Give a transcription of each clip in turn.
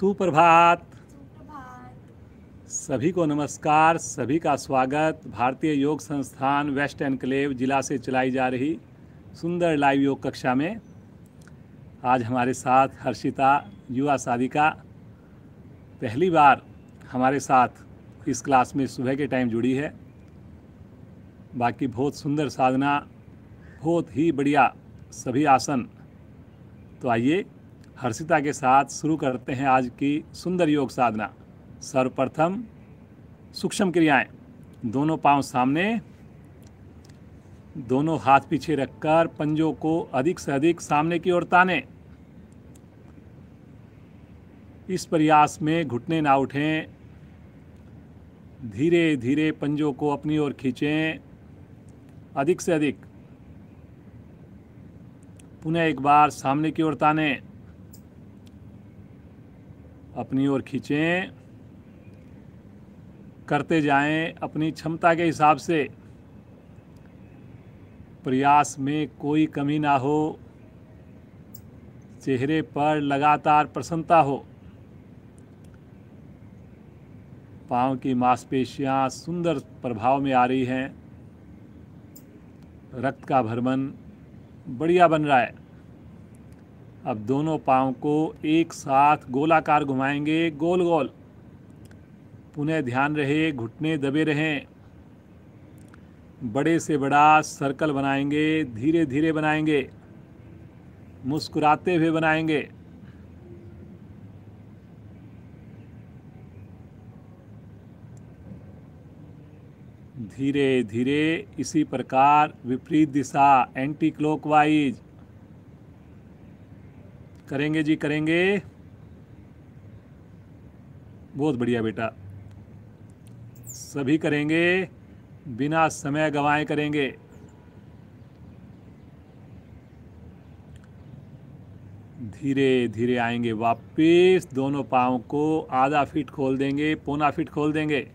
सुप्रभात सभी को नमस्कार सभी का स्वागत भारतीय योग संस्थान वेस्ट एनक्लेव जिला से चलाई जा रही सुंदर लाइव योग कक्षा में आज हमारे साथ हर्षिता युवा साधिका पहली बार हमारे साथ इस क्लास में सुबह के टाइम जुड़ी है बाकी बहुत सुंदर साधना बहुत ही बढ़िया सभी आसन तो आइए हर्षिता के साथ शुरू करते हैं आज की सुंदर योग साधना सर्वप्रथम सूक्ष्म क्रियाएं दोनों पांव सामने दोनों हाथ पीछे रखकर पंजों को अधिक से अधिक सामने की ओर ताने इस प्रयास में घुटने ना उठें धीरे धीरे पंजों को अपनी ओर खींचें अधिक से अधिक पुनः एक बार सामने की ओर ताने अपनी ओर खींचें करते जाएं अपनी क्षमता के हिसाब से प्रयास में कोई कमी ना हो चेहरे पर लगातार प्रसन्नता हो पाँव की मांसपेशियाँ सुंदर प्रभाव में आ रही हैं रक्त का भ्रमण बढ़िया बन रहा है अब दोनों पाँव को एक साथ गोलाकार घुमाएंगे गोल गोल पुनः ध्यान रहे घुटने दबे रहें बड़े से बड़ा सर्कल बनाएंगे धीरे धीरे बनाएंगे मुस्कुराते हुए बनाएंगे धीरे धीरे इसी प्रकार विपरीत दिशा एंटी क्लॉकवाइज करेंगे जी करेंगे बहुत बढ़िया बेटा सभी करेंगे बिना समय गंवाए करेंगे धीरे धीरे आएंगे वापस दोनों पाँव को आधा फीट खोल देंगे पौना फीट खोल देंगे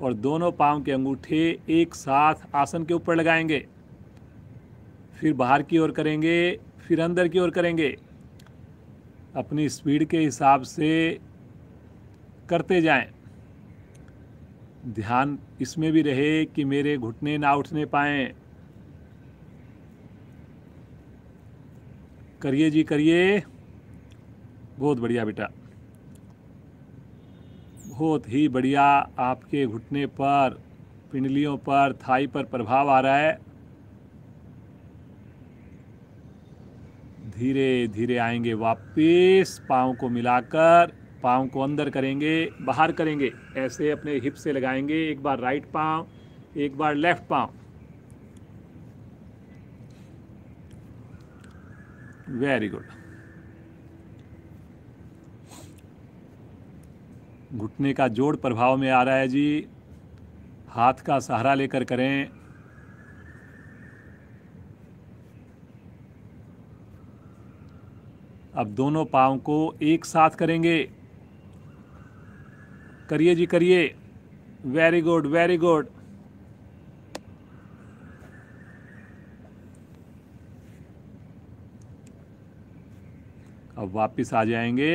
और दोनों पाँव के अंगूठे एक साथ आसन के ऊपर लगाएंगे फिर बाहर की ओर करेंगे फिर अंदर की ओर करेंगे अपनी स्पीड के हिसाब से करते जाएं ध्यान इसमें भी रहे कि मेरे घुटने ना उठने पाए करिए जी करिए बहुत बढ़िया बेटा बहुत ही बढ़िया आपके घुटने पर पिंडलियों पर थाई पर प्रभाव आ रहा है धीरे धीरे आएंगे वापस पाँव को मिलाकर पाँव को अंदर करेंगे बाहर करेंगे ऐसे अपने हिप से लगाएंगे एक बार राइट पाँव एक बार लेफ्ट पाँव वेरी गुड घुटने का जोड़ प्रभाव में आ रहा है जी हाथ का सहारा लेकर करें अब दोनों पाँव को एक साथ करेंगे करिए जी करिए वेरी गुड वेरी गुड अब वापस आ जाएंगे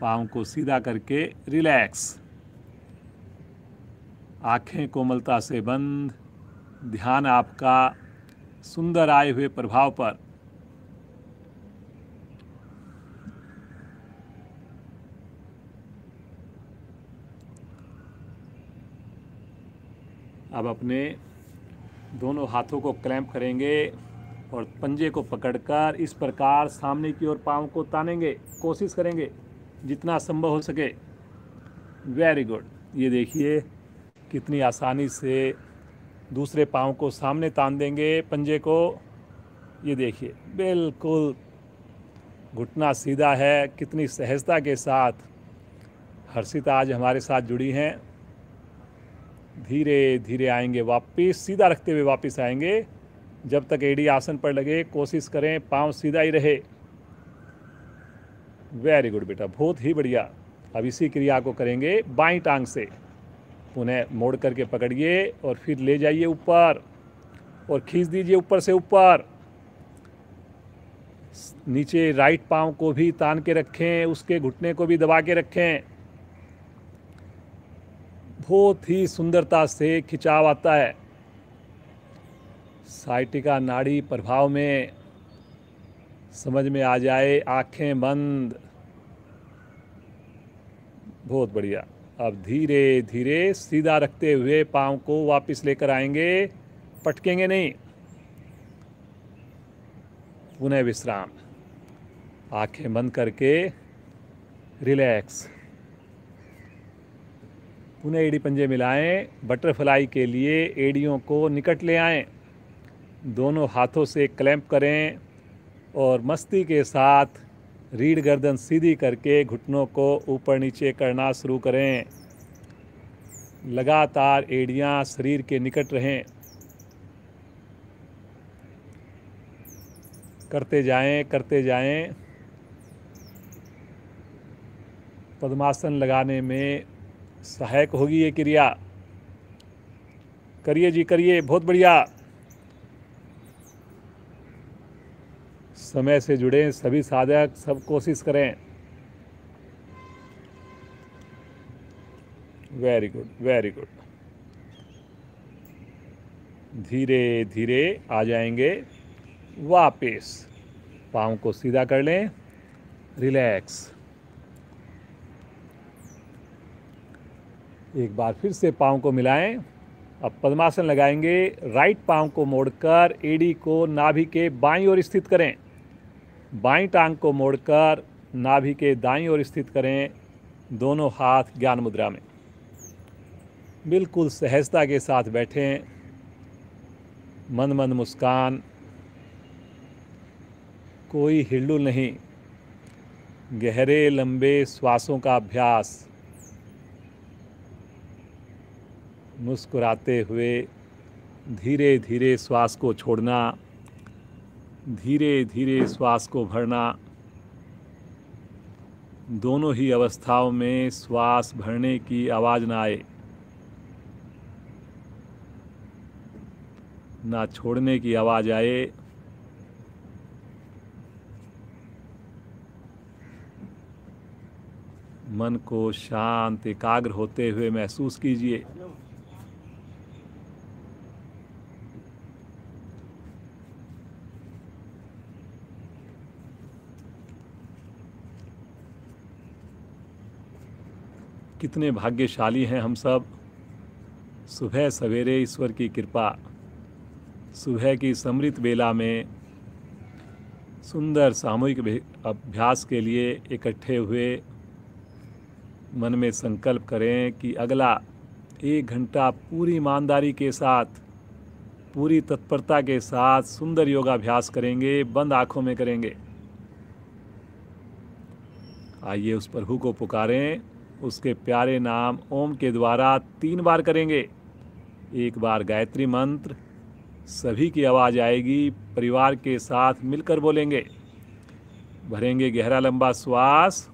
पाँव को सीधा करके रिलैक्स आँखें कोमलता से बंद ध्यान आपका सुंदर आए हुए प्रभाव पर अब अपने दोनों हाथों को क्लैंप करेंगे और पंजे को पकड़कर इस प्रकार सामने की ओर पाँव को तानेंगे कोशिश करेंगे जितना संभव हो सके वेरी गुड ये देखिए कितनी आसानी से दूसरे पाँव को सामने तान देंगे पंजे को ये देखिए बिल्कुल घुटना सीधा है कितनी सहजता के साथ हर्षिता आज हमारे साथ जुड़ी हैं धीरे धीरे आएंगे वापस सीधा रखते हुए वापस आएंगे जब तक एडी आसन पर लगे कोशिश करें पाँव सीधा ही रहे वेरी गुड बेटा बहुत ही बढ़िया अब इसी क्रिया को करेंगे बाई टांग से उन्हें मोड़ करके पकड़िए और फिर ले जाइए ऊपर और खींच दीजिए ऊपर से ऊपर नीचे राइट पाँव को भी तान के रखें उसके घुटने को भी दबा के रखें बहुत ही सुंदरता से खिंचाव आता है साइटिका नाड़ी प्रभाव में समझ में आ जाए आंखें बंद बहुत बढ़िया अब धीरे धीरे सीधा रखते हुए पाँव को वापस लेकर आएंगे पटकेंगे नहीं पुनः विश्राम आंखें बंद करके रिलैक्स पुनः एड़ी पंजे मिलाएं बटरफ्लाई के लिए एड़ियों को निकट ले आएं दोनों हाथों से क्लैंप करें और मस्ती के साथ रीढ़ गर्दन सीधी करके घुटनों को ऊपर नीचे करना शुरू करें लगातार एड़ियां शरीर के निकट रहें करते जाएं करते जाएं पद्मासन लगाने में सहायक होगी ये क्रिया करिए जी करिए बहुत बढ़िया समय से जुड़े सभी साधक सब कोशिश करें वेरी गुड वेरी गुड धीरे धीरे आ जाएंगे वापस पाँव को सीधा कर लें रिलैक्स एक बार फिर से पाँव को मिलाएं अब पद्मासन लगाएंगे राइट पाँव को मोड़कर एडी को नाभि के बाईं ओर स्थित करें बाईं टांग को मोड़कर नाभि के दाईं ओर स्थित करें दोनों हाथ ज्ञान मुद्रा में बिल्कुल सहजता के साथ बैठें मन मन मुस्कान कोई हिलडुल नहीं गहरे लंबे श्वासों का अभ्यास मुस्कुराते हुए धीरे धीरे श्वास को छोड़ना धीरे धीरे श्वास को भरना दोनों ही अवस्थाओं में श्वास भरने की आवाज़ ना आए ना छोड़ने की आवाज़ आए मन को शांत एकाग्र होते हुए महसूस कीजिए कितने भाग्यशाली हैं हम सब सुबह सवेरे ईश्वर की कृपा सुबह की समृत बेला में सुंदर सामूहिक अभ्यास के लिए इकट्ठे हुए मन में संकल्प करें कि अगला एक घंटा पूरी ईमानदारी के साथ पूरी तत्परता के साथ सुंदर योगाभ्यास करेंगे बंद आँखों में करेंगे आइए उस प्रभु को पुकारें उसके प्यारे नाम ओम के द्वारा तीन बार करेंगे एक बार गायत्री मंत्र सभी की आवाज़ आएगी परिवार के साथ मिलकर बोलेंगे भरेंगे गहरा लंबा श्वास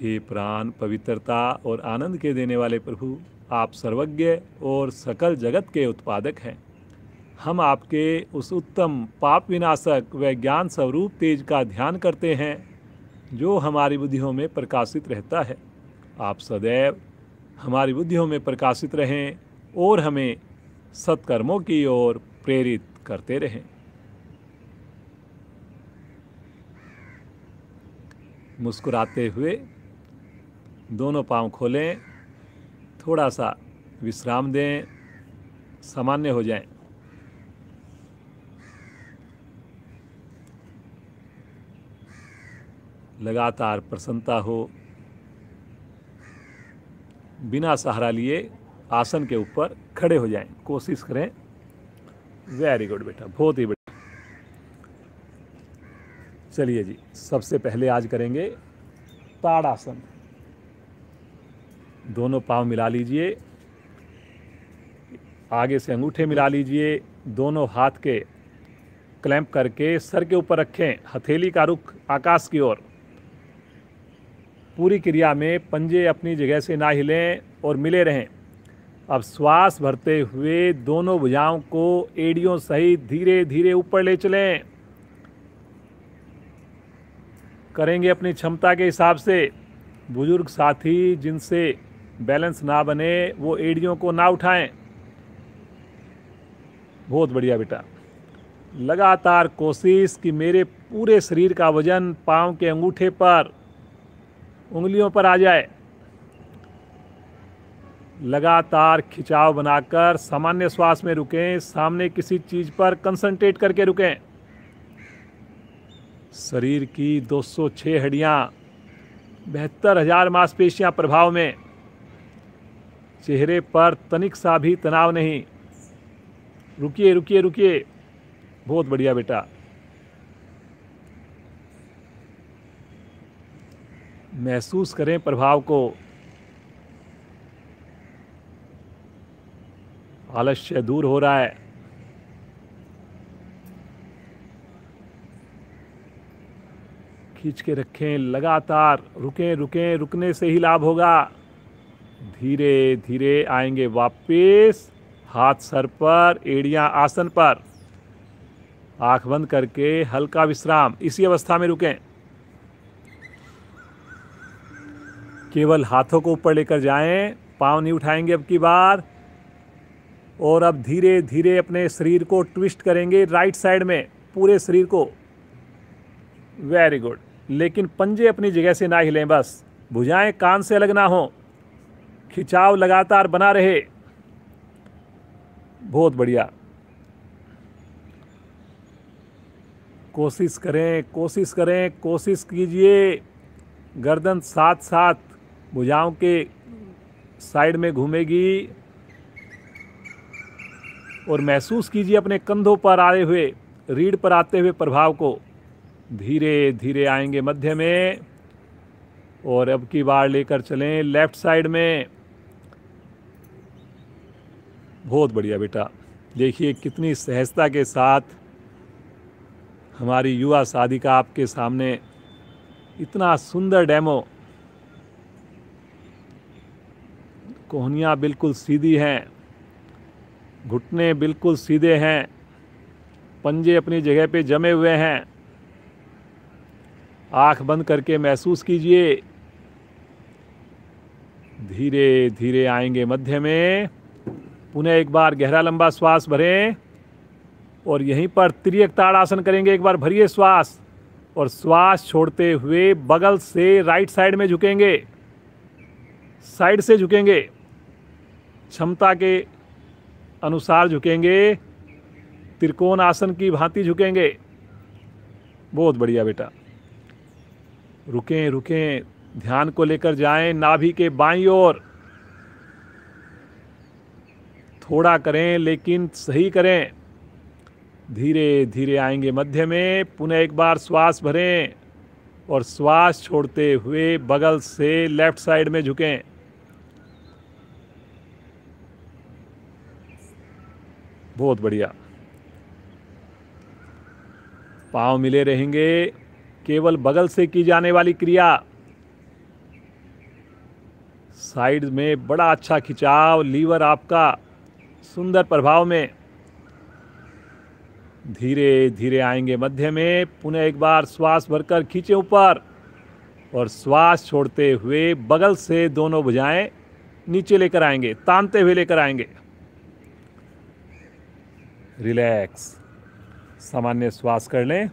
हे प्राण पवित्रता और आनंद के देने वाले प्रभु आप सर्वज्ञ और सकल जगत के उत्पादक हैं हम आपके उस उत्तम पाप विनाशक व ज्ञान स्वरूप तेज का ध्यान करते हैं जो हमारी बुद्धियों में प्रकाशित रहता है आप सदैव हमारी बुद्धियों में प्रकाशित रहें और हमें सत्कर्मों की ओर प्रेरित करते रहें मुस्कुराते हुए दोनों पाँव खोलें थोड़ा सा विश्राम दें सामान्य हो जाएं। लगातार प्रसन्नता हो बिना सहारा लिए आसन के ऊपर खड़े हो जाएं कोशिश करें वेरी गुड बेटा बहुत ही बेटा चलिए जी सबसे पहले आज करेंगे आसन दोनों पाँव मिला लीजिए आगे से अंगूठे मिला लीजिए दोनों हाथ के क्लैंप करके सर के ऊपर रखें हथेली का रुख आकाश की ओर पूरी क्रिया में पंजे अपनी जगह से ना हिलें और मिले रहें अब श्वास भरते हुए दोनों भुजाओं को एड़ियों सहित धीरे धीरे ऊपर ले चलें करेंगे अपनी क्षमता के हिसाब से बुजुर्ग साथी जिनसे बैलेंस ना बने वो एड़ियों को ना उठाएं बहुत बढ़िया बेटा लगातार कोशिश कि मेरे पूरे शरीर का वजन पाँव के अंगूठे पर उंगलियों पर आ जाए लगातार खिंचाव बनाकर सामान्य श्वास में रुकें सामने किसी चीज़ पर कंसंट्रेट करके रुकें शरीर की 206 हड्डियां बहत्तर हज़ार मांसपेशियाँ प्रभाव में चेहरे पर तनिक सा भी तनाव नहीं रुकिए रुकिए रुकिए बहुत बढ़िया बेटा महसूस करें प्रभाव को आलस्य दूर हो रहा है खींच के रखें लगातार रुकें रुकें रुकने से ही लाभ होगा धीरे धीरे आएंगे वापस हाथ सर पर एड़ियां आसन पर आंख बंद करके हल्का विश्राम इसी अवस्था में रुकें केवल हाथों को ऊपर लेकर जाएं पाँव नहीं उठाएंगे अब की बार और अब धीरे धीरे अपने शरीर को ट्विस्ट करेंगे राइट साइड में पूरे शरीर को वेरी गुड लेकिन पंजे अपनी जगह से ना हिलें बस भुजाएं कान से अलग ना हों खिंचाव लगातार बना रहे बहुत बढ़िया कोशिश करें कोशिश करें कोशिश कीजिए गर्दन साथ साथ भुजाओं के साइड में घूमेगी और महसूस कीजिए अपने कंधों पर आए हुए रीढ़ पर आते हुए प्रभाव को धीरे धीरे आएंगे मध्य में और अब की बार लेकर चलें लेफ्ट साइड में बहुत बढ़िया बेटा देखिए कितनी सहजता के साथ हमारी युवा शादी का आपके सामने इतना सुंदर डेमो कोहनियाँ बिल्कुल सीधी हैं घुटने बिल्कुल सीधे हैं पंजे अपनी जगह पे जमे हुए हैं आंख बंद करके महसूस कीजिए धीरे धीरे आएंगे मध्य में पुनः एक बार गहरा लंबा श्वास भरें और यहीं पर त्रियक ताड़ासन करेंगे एक बार भरिए श्वास और श्वास छोड़ते हुए बगल से राइट साइड में झुकेंगे साइड से झुकेंगे क्षमता के अनुसार झुकेंगे त्रिकोण आसन की भांति झुकेंगे बहुत बढ़िया बेटा रुकें रुकें ध्यान को लेकर जाएं नाभि के बाईं ओर थोड़ा करें लेकिन सही करें धीरे धीरे आएंगे मध्य में पुनः एक बार श्वास भरें और श्वास छोड़ते हुए बगल से लेफ्ट साइड में झुकें बहुत बढ़िया पाँव मिले रहेंगे केवल बगल से की जाने वाली क्रिया साइड में बड़ा अच्छा खिंचाव लीवर आपका सुंदर प्रभाव में धीरे धीरे आएंगे मध्य में पुनः एक बार श्वास भरकर खींचे ऊपर और श्वास छोड़ते हुए बगल से दोनों भुजाएं नीचे लेकर आएंगे तानते हुए लेकर आएंगे रिलैक्स सामान्य श्वास कर लें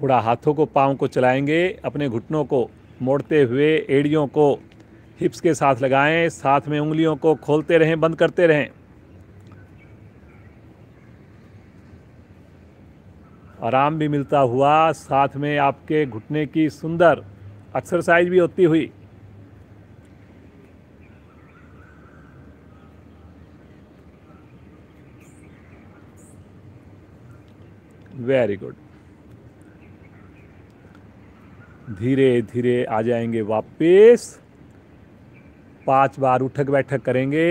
थोड़ा हाथों को पाँव को चलाएंगे अपने घुटनों को मोड़ते हुए एड़ियों को हिप्स के साथ लगाएं साथ में उंगलियों को खोलते रहें बंद करते रहें आराम भी मिलता हुआ साथ में आपके घुटने की सुंदर एक्सरसाइज भी होती हुई वेरी गुड धीरे धीरे आ जाएंगे वापस पांच बार उठक बैठक करेंगे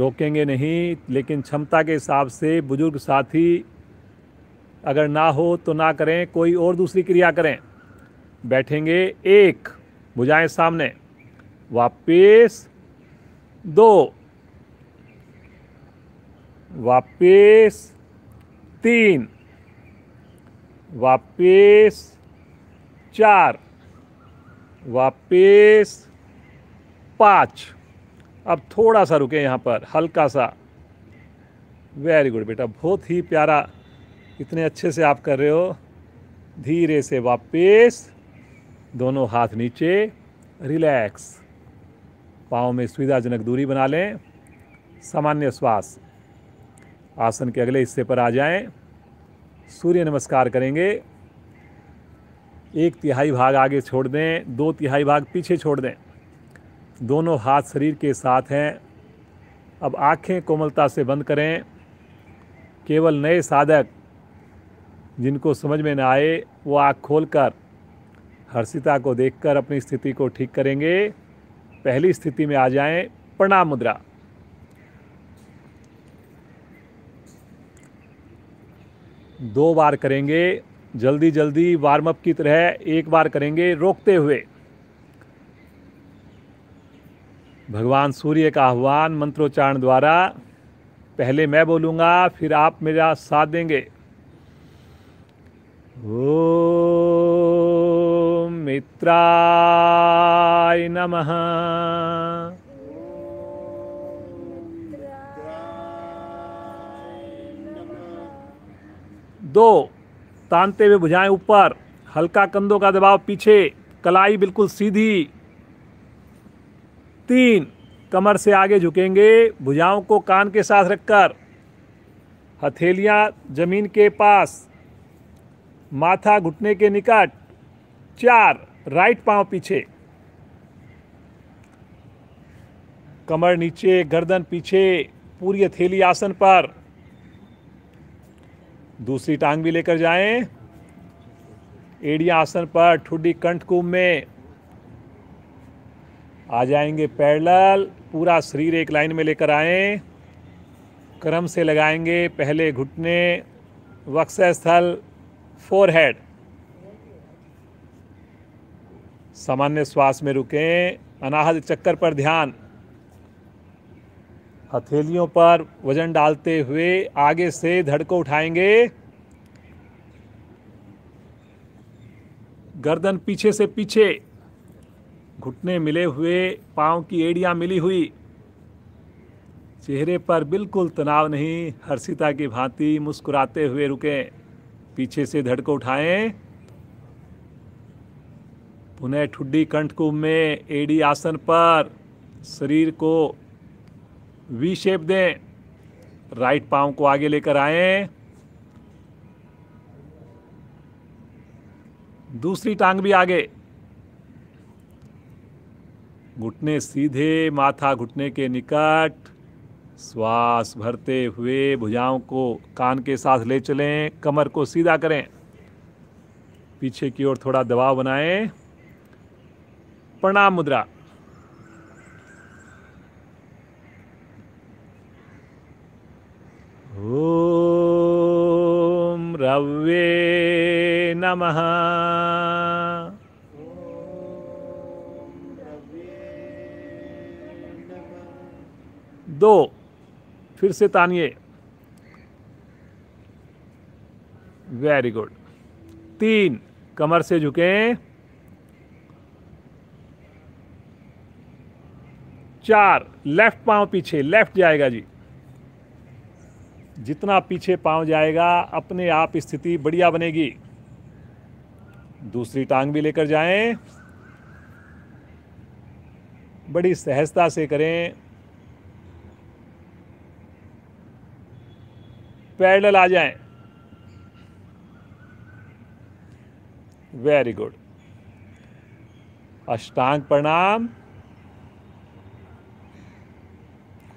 रोकेंगे नहीं लेकिन क्षमता के हिसाब से बुज़ुर्ग साथी अगर ना हो तो ना करें कोई और दूसरी क्रिया करें बैठेंगे एक बुझाएं सामने वापस दो वापस तीन वापस चार वापस पाँच अब थोड़ा सा रुके यहाँ पर हल्का सा वेरी गुड बेटा बहुत ही प्यारा इतने अच्छे से आप कर रहे हो धीरे से वापस दोनों हाथ नीचे रिलैक्स पाँव में सुविधाजनक दूरी बना लें सामान्य श्वास आसन के अगले हिस्से पर आ जाएं सूर्य नमस्कार करेंगे एक तिहाई भाग आगे छोड़ दें दो तिहाई भाग पीछे छोड़ दें दोनों हाथ शरीर के साथ हैं अब आँखें कोमलता से बंद करें केवल नए साधक जिनको समझ में न आए वो आँख खोलकर हर्षिता को देखकर अपनी स्थिति को ठीक करेंगे पहली स्थिति में आ जाएं प्रणाम मुद्रा दो बार करेंगे जल्दी जल्दी वार्म अप की तरह एक बार करेंगे रोकते हुए भगवान सूर्य का आह्वान मंत्रोच्चारण द्वारा पहले मैं बोलूँगा फिर आप मेरा साथ देंगे ओ मित्राय नमः दो तानते हुए भुजाएं ऊपर हल्का कंधों का दबाव पीछे कलाई बिल्कुल सीधी तीन कमर से आगे झुकेंगे भुजाओं को कान के साथ रखकर हथेलियां जमीन के पास माथा घुटने के निकट चार राइट पांव पीछे कमर नीचे गर्दन पीछे पूरी हथेली आसन पर दूसरी टांग भी लेकर जाएं एड़िया आसन पर ठुड्डी कंठ में आ जाएंगे पैरेलल पूरा शरीर एक लाइन में लेकर आए क्रम से लगाएंगे पहले घुटने वक्षस्थल फोरहेड सामान्य श्वास में रुकें अनाहद चक्कर पर ध्यान हथेलियों पर वजन डालते हुए आगे से धड़ को उठाएंगे गर्दन पीछे से पीछे घुटने मिले हुए पाँव की एड़ियाँ मिली हुई चेहरे पर बिल्कुल तनाव नहीं हर्षिता की भांति मुस्कुराते हुए रुके पीछे से धड़ को उठाएं पुनः ठुड्डी कंठ कुंभ में एडी आसन पर शरीर को वी शेप दें राइट पाँव को आगे लेकर आएं दूसरी टांग भी आगे घुटने सीधे माथा घुटने के निकट श्वास भरते हुए भुजाओं को कान के साथ ले चलें कमर को सीधा करें पीछे की ओर थोड़ा दबाव बनाएं प्रणाम मुद्रा ओम रवे नमः दो फिर से तानिए वेरी गुड तीन कमर से झुकें चार लेफ्ट पांव पीछे लेफ्ट जाएगा जी जितना पीछे पांव जाएगा अपने आप स्थिति बढ़िया बनेगी दूसरी टांग भी लेकर जाएं बड़ी सहजता से करें पैरेलल आ जाएं वेरी गुड अष्टांग प्रणाम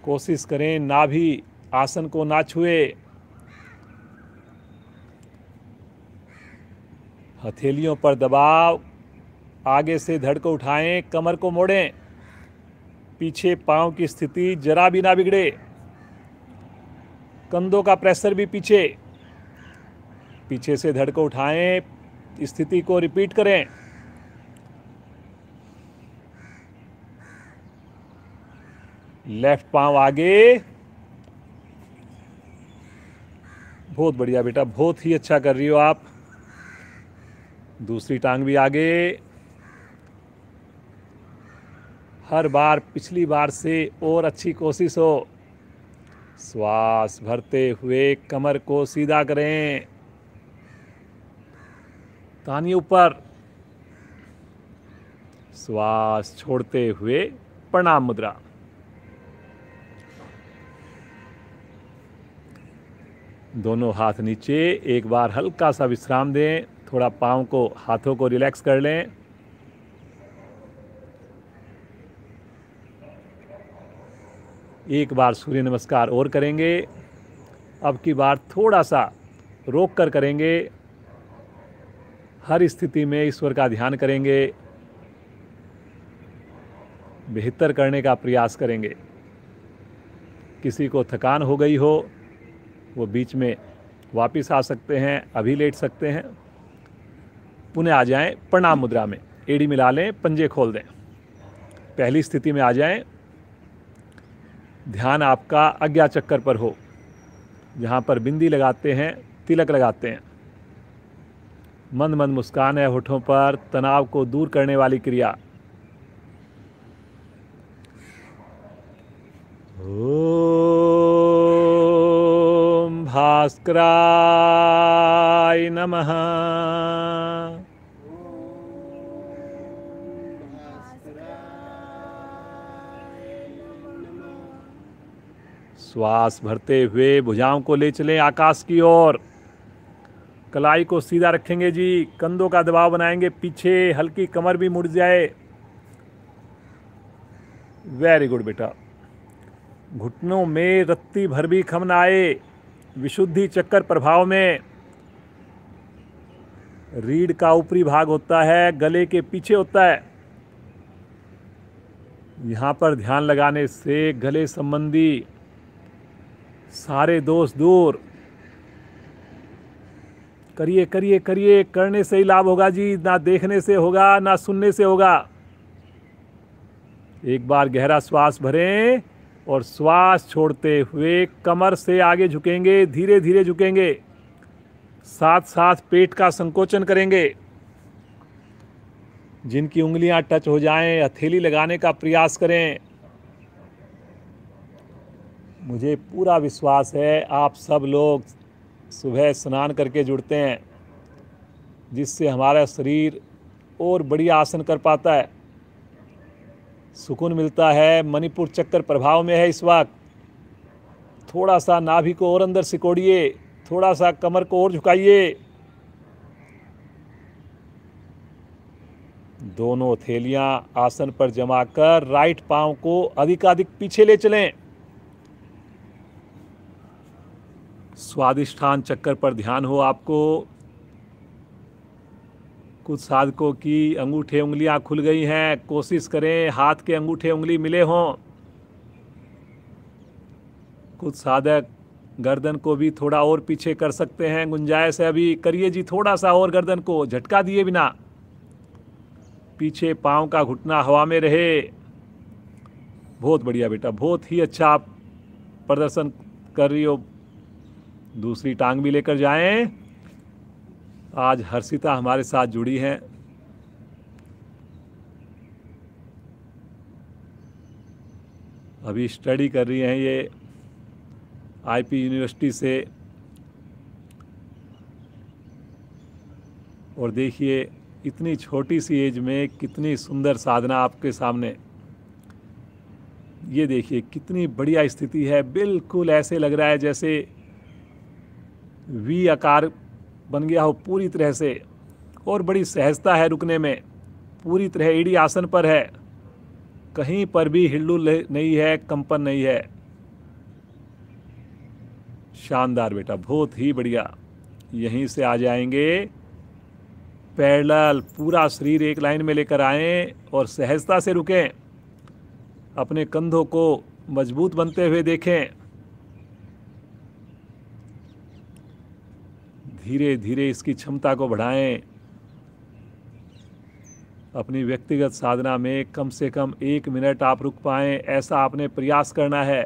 कोशिश करें ना भी आसन को ना छुए हथेलियों पर दबाव आगे से धड़ को उठाएं कमर को मोड़ें पीछे पांव की स्थिति जरा भी ना बिगड़े कंधों का प्रेशर भी पीछे पीछे से धड़ को उठाएं स्थिति को रिपीट करें लेफ्ट पांव आगे बहुत बढ़िया बेटा बहुत ही अच्छा कर रही हो आप दूसरी टांग भी आगे हर बार पिछली बार से और अच्छी कोशिश हो श्वास भरते हुए कमर को सीधा करें तानी ऊपर श्वास छोड़ते हुए प्रणाम मुद्रा दोनों हाथ नीचे एक बार हल्का सा विश्राम दें थोड़ा पाँव को हाथों को रिलैक्स कर लें एक बार सूर्य नमस्कार और करेंगे अब की बार थोड़ा सा रोक कर करेंगे हर स्थिति में ईश्वर का ध्यान करेंगे बेहतर करने का प्रयास करेंगे किसी को थकान हो गई हो वो बीच में वापस आ सकते हैं अभी लेट सकते हैं पुनः आ जाएं प्रणाम मुद्रा में एड़ी मिला लें पंजे खोल दें पहली स्थिति में आ जाएं ध्यान आपका अज्ञा चक्कर पर हो जहाँ पर बिंदी लगाते हैं तिलक लगाते हैं मंद मंद मुस्कान है होठों पर तनाव को दूर करने वाली क्रिया भास्कराय नमः श्वास भरते हुए भुजाओं को ले चलें आकाश की ओर कलाई को सीधा रखेंगे जी कंधों का दबाव बनाएंगे पीछे हल्की कमर भी मुड़ जाए वेरी गुड बेटा घुटनों में रत्ती भर भी खम ना आए विशुद्धि चक्कर प्रभाव में रीढ़ का ऊपरी भाग होता है गले के पीछे होता है यहाँ पर ध्यान लगाने से गले संबंधी सारे दोस्त दूर करिए करिए करिए करने से ही लाभ होगा जी ना देखने से होगा ना सुनने से होगा एक बार गहरा श्वास भरें और श्वास छोड़ते हुए कमर से आगे झुकेंगे धीरे धीरे झुकेंगे साथ साथ पेट का संकोचन करेंगे जिनकी उंगलियां टच हो जाएं हथेली लगाने का प्रयास करें मुझे पूरा विश्वास है आप सब लोग सुबह स्नान करके जुड़ते हैं जिससे हमारा शरीर और बड़ी आसन कर पाता है सुकून मिलता है मणिपुर चक्कर प्रभाव में है इस वक्त थोड़ा सा नाभि को और अंदर सिकोड़िए थोड़ा सा कमर को और झुकाइए दोनों थैलियाँ आसन पर जमा कर राइट पाँव को अधिकाधिक पीछे ले चलें स्वादिष्ठान चक्कर पर ध्यान हो आपको कुछ साधकों की अंगूठे उंगलियां खुल गई हैं कोशिश करें हाथ के अंगूठे उंगली मिले हों कुछ साधक गर्दन को भी थोड़ा और पीछे कर सकते हैं गुंजाइश है अभी करिए जी थोड़ा सा और गर्दन को झटका दिए बिना पीछे पाँव का घुटना हवा में रहे बहुत बढ़िया बेटा बहुत ही अच्छा आप प्रदर्शन कर रही हो दूसरी टांग भी लेकर जाएं आज हर्षिता हमारे साथ जुड़ी हैं अभी स्टडी कर रही हैं ये आईपी यूनिवर्सिटी से और देखिए इतनी छोटी सी एज में कितनी सुंदर साधना आपके सामने ये देखिए कितनी बढ़िया स्थिति है बिल्कुल ऐसे लग रहा है जैसे वी आकार बन गया हो पूरी तरह से और बड़ी सहजता है रुकने में पूरी तरह ईडी आसन पर है कहीं पर भी हिल्लू नहीं है कंपन नहीं है शानदार बेटा बहुत ही बढ़िया यहीं से आ जाएंगे पैरल पूरा शरीर एक लाइन में लेकर आए और सहजता से रुकें अपने कंधों को मजबूत बनते हुए देखें धीरे धीरे इसकी क्षमता को बढ़ाएं अपनी व्यक्तिगत साधना में कम से कम एक मिनट आप रुक पाएं ऐसा आपने प्रयास करना है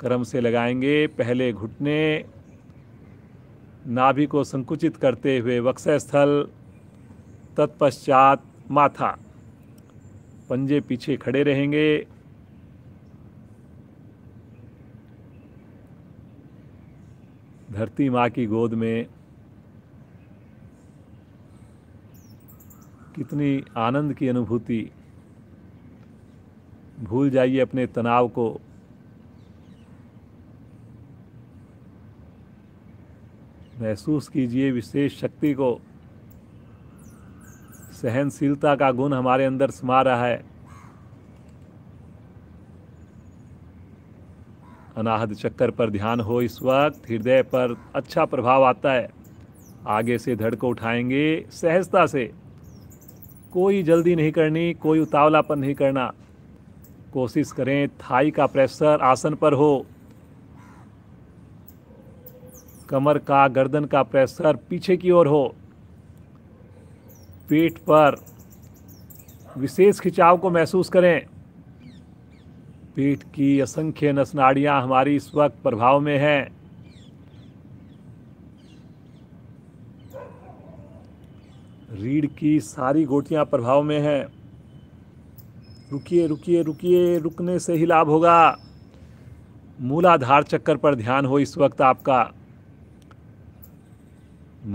कर्म से लगाएंगे पहले घुटने नाभि को संकुचित करते हुए वक्षस्थल तत्पश्चात माथा पंजे पीछे खड़े रहेंगे धरती माँ की गोद में कितनी आनंद की अनुभूति भूल जाइए अपने तनाव को महसूस कीजिए विशेष शक्ति को सहनशीलता का गुण हमारे अंदर समा रहा है अनाहद चक्कर पर ध्यान हो इस वक्त हृदय पर अच्छा प्रभाव आता है आगे से धड़ को उठाएंगे सहजता से कोई जल्दी नहीं करनी कोई उतावलापन नहीं करना कोशिश करें थाई का प्रेशर आसन पर हो कमर का गर्दन का प्रेशर पीछे की ओर हो पेट पर विशेष खिंचाव को महसूस करें पीठ की असंख्य नसनाड़ियां हमारी इस वक्त प्रभाव में हैं रीढ़ की सारी गोटियां प्रभाव में हैं रुकिए रुकिए रुकिए रुकने से ही लाभ होगा मूलाधार चक्कर पर ध्यान हो इस वक्त आपका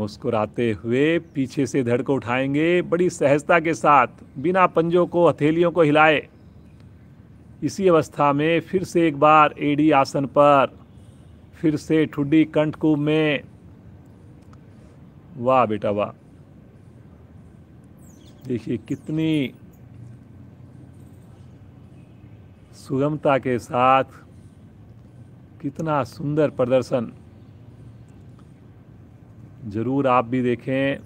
मुस्कुराते हुए पीछे से धड़ को उठाएंगे बड़ी सहजता के साथ बिना पंजों को हथेलियों को हिलाए इसी अवस्था में फिर से एक बार एडी आसन पर फिर से ठुड्डी कंठकूब में वाह बेटा वाह देखिए कितनी सुगमता के साथ कितना सुंदर प्रदर्शन ज़रूर आप भी देखें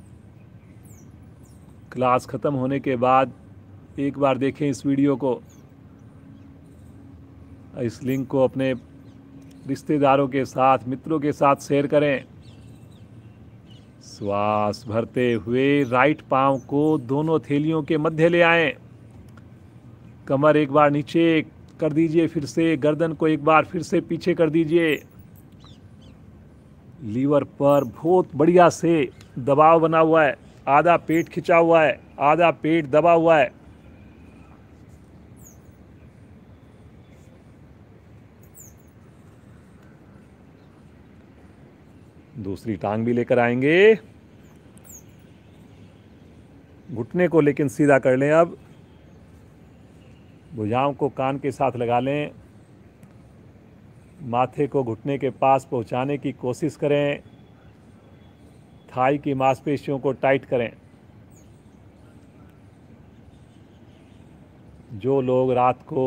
क्लास ख़त्म होने के बाद एक बार देखें इस वीडियो को इस लिंक को अपने रिश्तेदारों के साथ मित्रों के साथ शेयर करें श्वास भरते हुए राइट पाँव को दोनों थैलियों के मध्य ले आएं कमर एक बार नीचे कर दीजिए फिर से गर्दन को एक बार फिर से पीछे कर दीजिए लीवर पर बहुत बढ़िया से दबाव बना हुआ है आधा पेट खिंचा हुआ है आधा पेट दबा हुआ है दूसरी टांग भी लेकर आएंगे घुटने को लेकिन सीधा कर लें अब भुजाओं को कान के साथ लगा लें माथे को घुटने के पास पहुंचाने की कोशिश करें थाई की मांसपेशियों को टाइट करें जो लोग रात को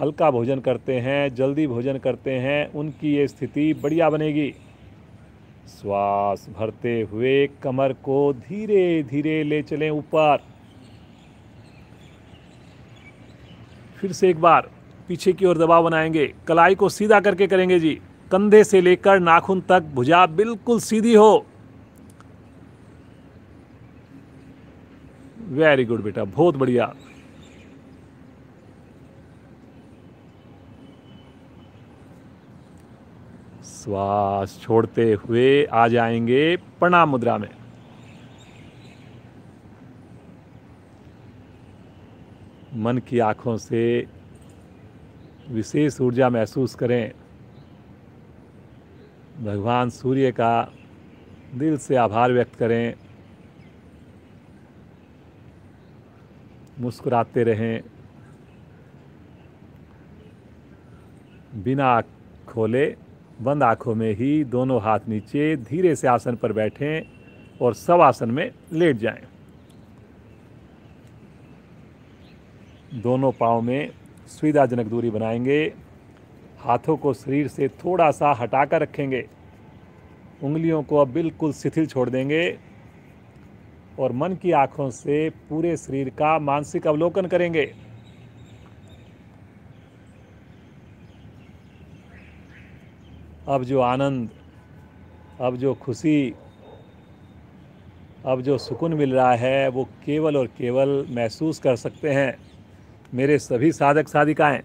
हल्का भोजन करते हैं जल्दी भोजन करते हैं उनकी ये स्थिति बढ़िया बनेगी श्वास भरते हुए कमर को धीरे धीरे ले चलें ऊपर फिर से एक बार पीछे की ओर दबाव बनाएंगे कलाई को सीधा करके करेंगे जी कंधे से लेकर नाखून तक भुजा बिल्कुल सीधी हो वेरी गुड बेटा बहुत बढ़िया श्वास छोड़ते हुए आ जाएंगे प्रणाम मुद्रा में मन की आंखों से विशेष ऊर्जा महसूस करें भगवान सूर्य का दिल से आभार व्यक्त करें मुस्कुराते रहें बिना खोले बंद आँखों में ही दोनों हाथ नीचे धीरे से आसन पर बैठें और सब आसन में लेट जाएं। दोनों पाँव में सुविधाजनक दूरी बनाएंगे हाथों को शरीर से थोड़ा सा हटाकर रखेंगे उंगलियों को अब बिल्कुल शिथिल छोड़ देंगे और मन की आँखों से पूरे शरीर का मानसिक अवलोकन करेंगे अब जो आनंद अब जो खुशी अब जो सुकून मिल रहा है वो केवल और केवल महसूस कर सकते हैं मेरे सभी साधक साधिकाएँ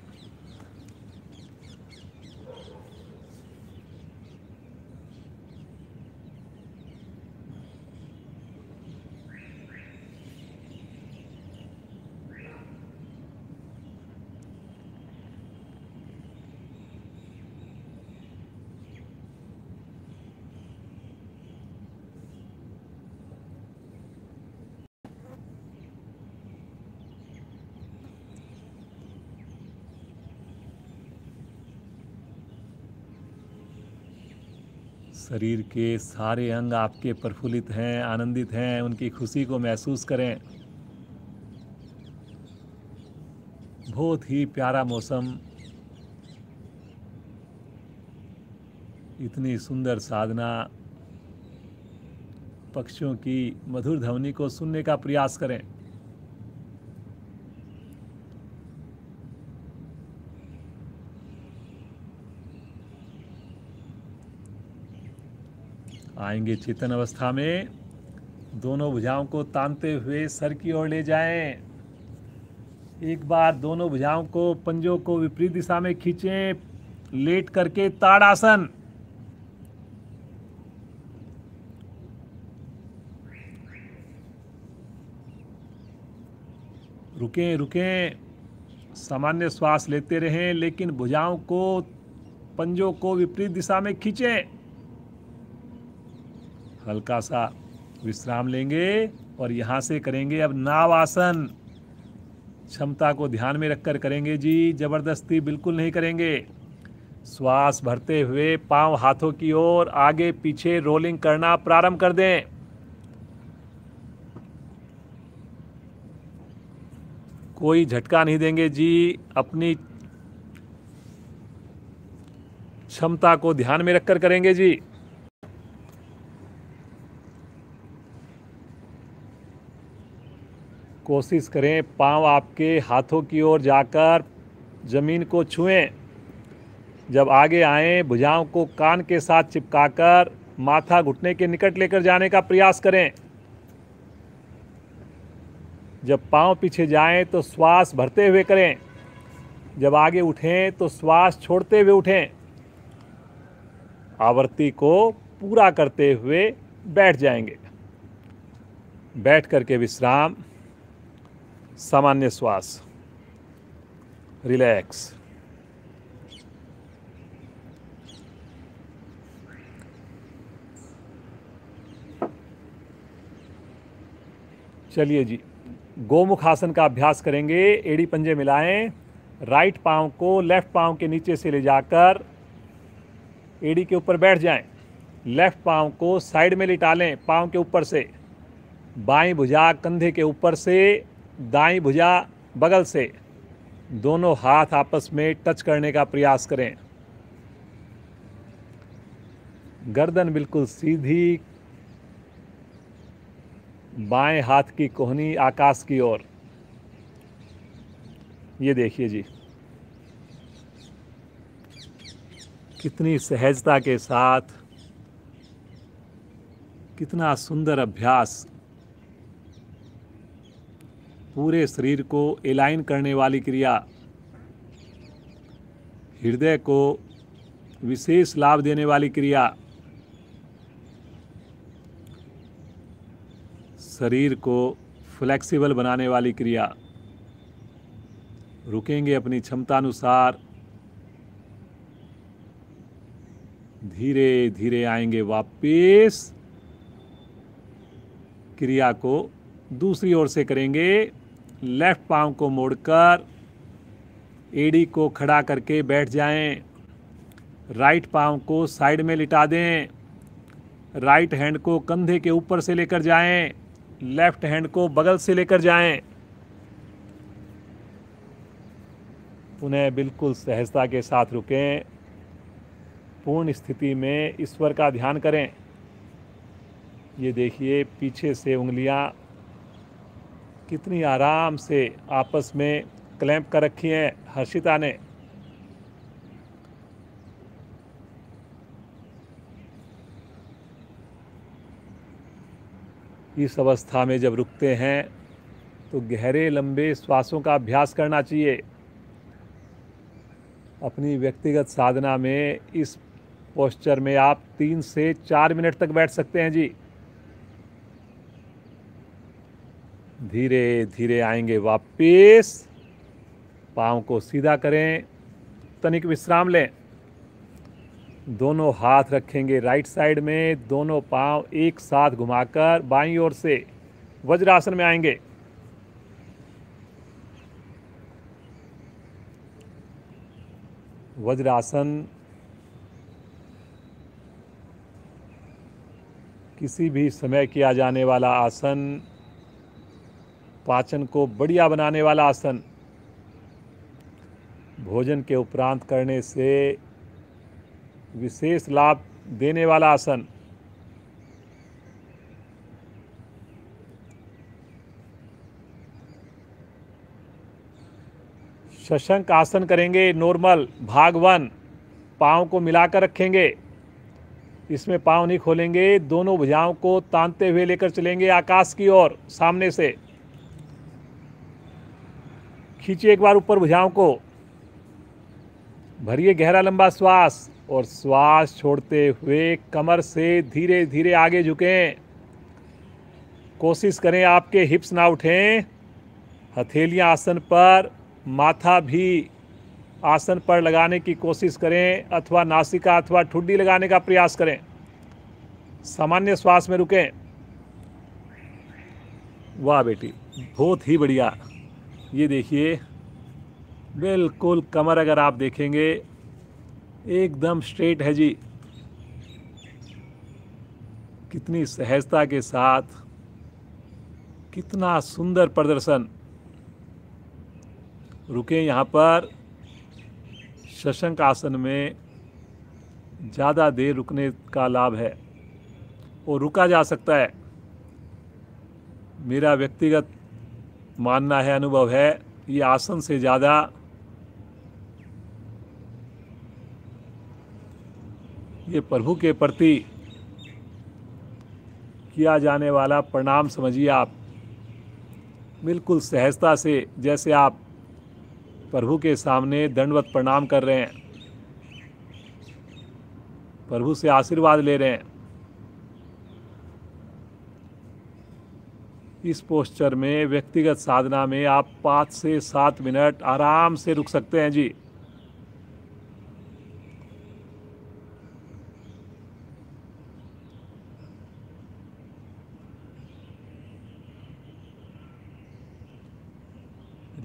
शरीर के सारे अंग आपके प्रफुल्लित हैं आनंदित हैं उनकी खुशी को महसूस करें बहुत ही प्यारा मौसम इतनी सुंदर साधना पक्षियों की मधुर ध्वनि को सुनने का प्रयास करें आएंगे चेतन अवस्था में दोनों भुजाओं को तानते हुए सर की ओर ले जाएं एक बार दोनों भुजाओं को पंजों को विपरीत दिशा में खींचें लेट करके ताड़ासन रुकें रुकें सामान्य श्वास लेते रहें लेकिन भुजाओं को पंजों को विपरीत दिशा में खींचें हल्का सा विश्राम लेंगे और यहाँ से करेंगे अब नावासन क्षमता को ध्यान में रखकर करेंगे जी ज़बरदस्ती बिल्कुल नहीं करेंगे श्वास भरते हुए पांव हाथों की ओर आगे पीछे रोलिंग करना प्रारंभ कर दें कोई झटका नहीं देंगे जी अपनी क्षमता को ध्यान में रखकर करेंगे जी कोशिश करें पांव आपके हाथों की ओर जाकर ज़मीन को छुएं जब आगे आएं भुजाओं को कान के साथ चिपकाकर माथा घुटने के निकट लेकर जाने का प्रयास करें जब पांव पीछे जाएं तो श्वास भरते हुए करें जब आगे उठें तो श्वास छोड़ते हुए उठें आवृत्ति को पूरा करते हुए बैठ जाएंगे बैठ करके विश्राम सामान्य श्वास रिलैक्स चलिए जी गोमुख आसन का अभ्यास करेंगे एड़ी पंजे मिलाएं राइट पाँव को लेफ्ट पाँव के नीचे से ले जाकर एड़ी के ऊपर बैठ जाएं लेफ्ट पाँव को साइड में लिटा लें पाँव के ऊपर से बाएं भुजा कंधे के ऊपर से दाई भुजा बगल से दोनों हाथ आपस में टच करने का प्रयास करें गर्दन बिल्कुल सीधी बाएं हाथ की कोहनी आकाश की ओर ये देखिए जी कितनी सहजता के साथ कितना सुंदर अभ्यास पूरे शरीर को एलाइन करने वाली क्रिया हृदय को विशेष लाभ देने वाली क्रिया शरीर को फ्लेक्सिबल बनाने वाली क्रिया रुकेंगे अपनी क्षमता अनुसार धीरे धीरे आएंगे वापस क्रिया को दूसरी ओर से करेंगे लेफ़्ट पाँव को मोड़कर एड़ी को खड़ा करके बैठ जाएं, राइट पाँव को साइड में लिटा दें राइट हैंड को कंधे के ऊपर से लेकर जाएं, लेफ़्ट हैंड को बगल से लेकर जाएं। पुनः बिल्कुल सहजता के साथ रुकें पूर्ण स्थिति में ईश्वर का ध्यान करें ये देखिए पीछे से उंगलियां कितनी आराम से आपस में क्लैंप कर रखी हैं हर्षिता ने इस अवस्था में जब रुकते हैं तो गहरे लंबे श्वासों का अभ्यास करना चाहिए अपनी व्यक्तिगत साधना में इस पोस्चर में आप तीन से चार मिनट तक बैठ सकते हैं जी धीरे धीरे आएंगे वापस पाँव को सीधा करें तनिक विश्राम लें दोनों हाथ रखेंगे राइट साइड में दोनों पाँव एक साथ घुमाकर बाईं ओर से वज्रासन में आएंगे वज्रासन किसी भी समय किया जाने वाला आसन पाचन को बढ़िया बनाने वाला आसन भोजन के उपरांत करने से विशेष लाभ देने वाला आसन शशंक आसन करेंगे नॉर्मल भाग वन पाँव को मिलाकर रखेंगे इसमें पाँव नहीं खोलेंगे दोनों भुजाओं को तानते हुए लेकर चलेंगे आकाश की ओर सामने से खींचिए एक बार ऊपर भुजाओं को भरिए गहरा लंबा श्वास और श्वास छोड़ते हुए कमर से धीरे धीरे आगे झुकें कोशिश करें आपके हिप्स ना उठें हथेलियां आसन पर माथा भी आसन पर लगाने की कोशिश करें अथवा नासिका अथवा ठुड्डी लगाने का प्रयास करें सामान्य श्वास में रुकें वाह बेटी बहुत ही बढ़िया ये देखिए बिल्कुल कमर अगर आप देखेंगे एकदम स्ट्रेट है जी कितनी सहजता के साथ कितना सुंदर प्रदर्शन रुके यहाँ पर शशंक आसन में ज़्यादा देर रुकने का लाभ है और रुका जा सकता है मेरा व्यक्तिगत मानना है अनुभव है ये आसन से ज़्यादा ये प्रभु के प्रति किया जाने वाला प्रणाम समझिए आप बिल्कुल सहजता से जैसे आप प्रभु के सामने दंडवत प्रणाम कर रहे हैं प्रभु से आशीर्वाद ले रहे हैं इस पोस्चर में व्यक्तिगत साधना में आप पाँच से सात मिनट आराम से रुक सकते हैं जी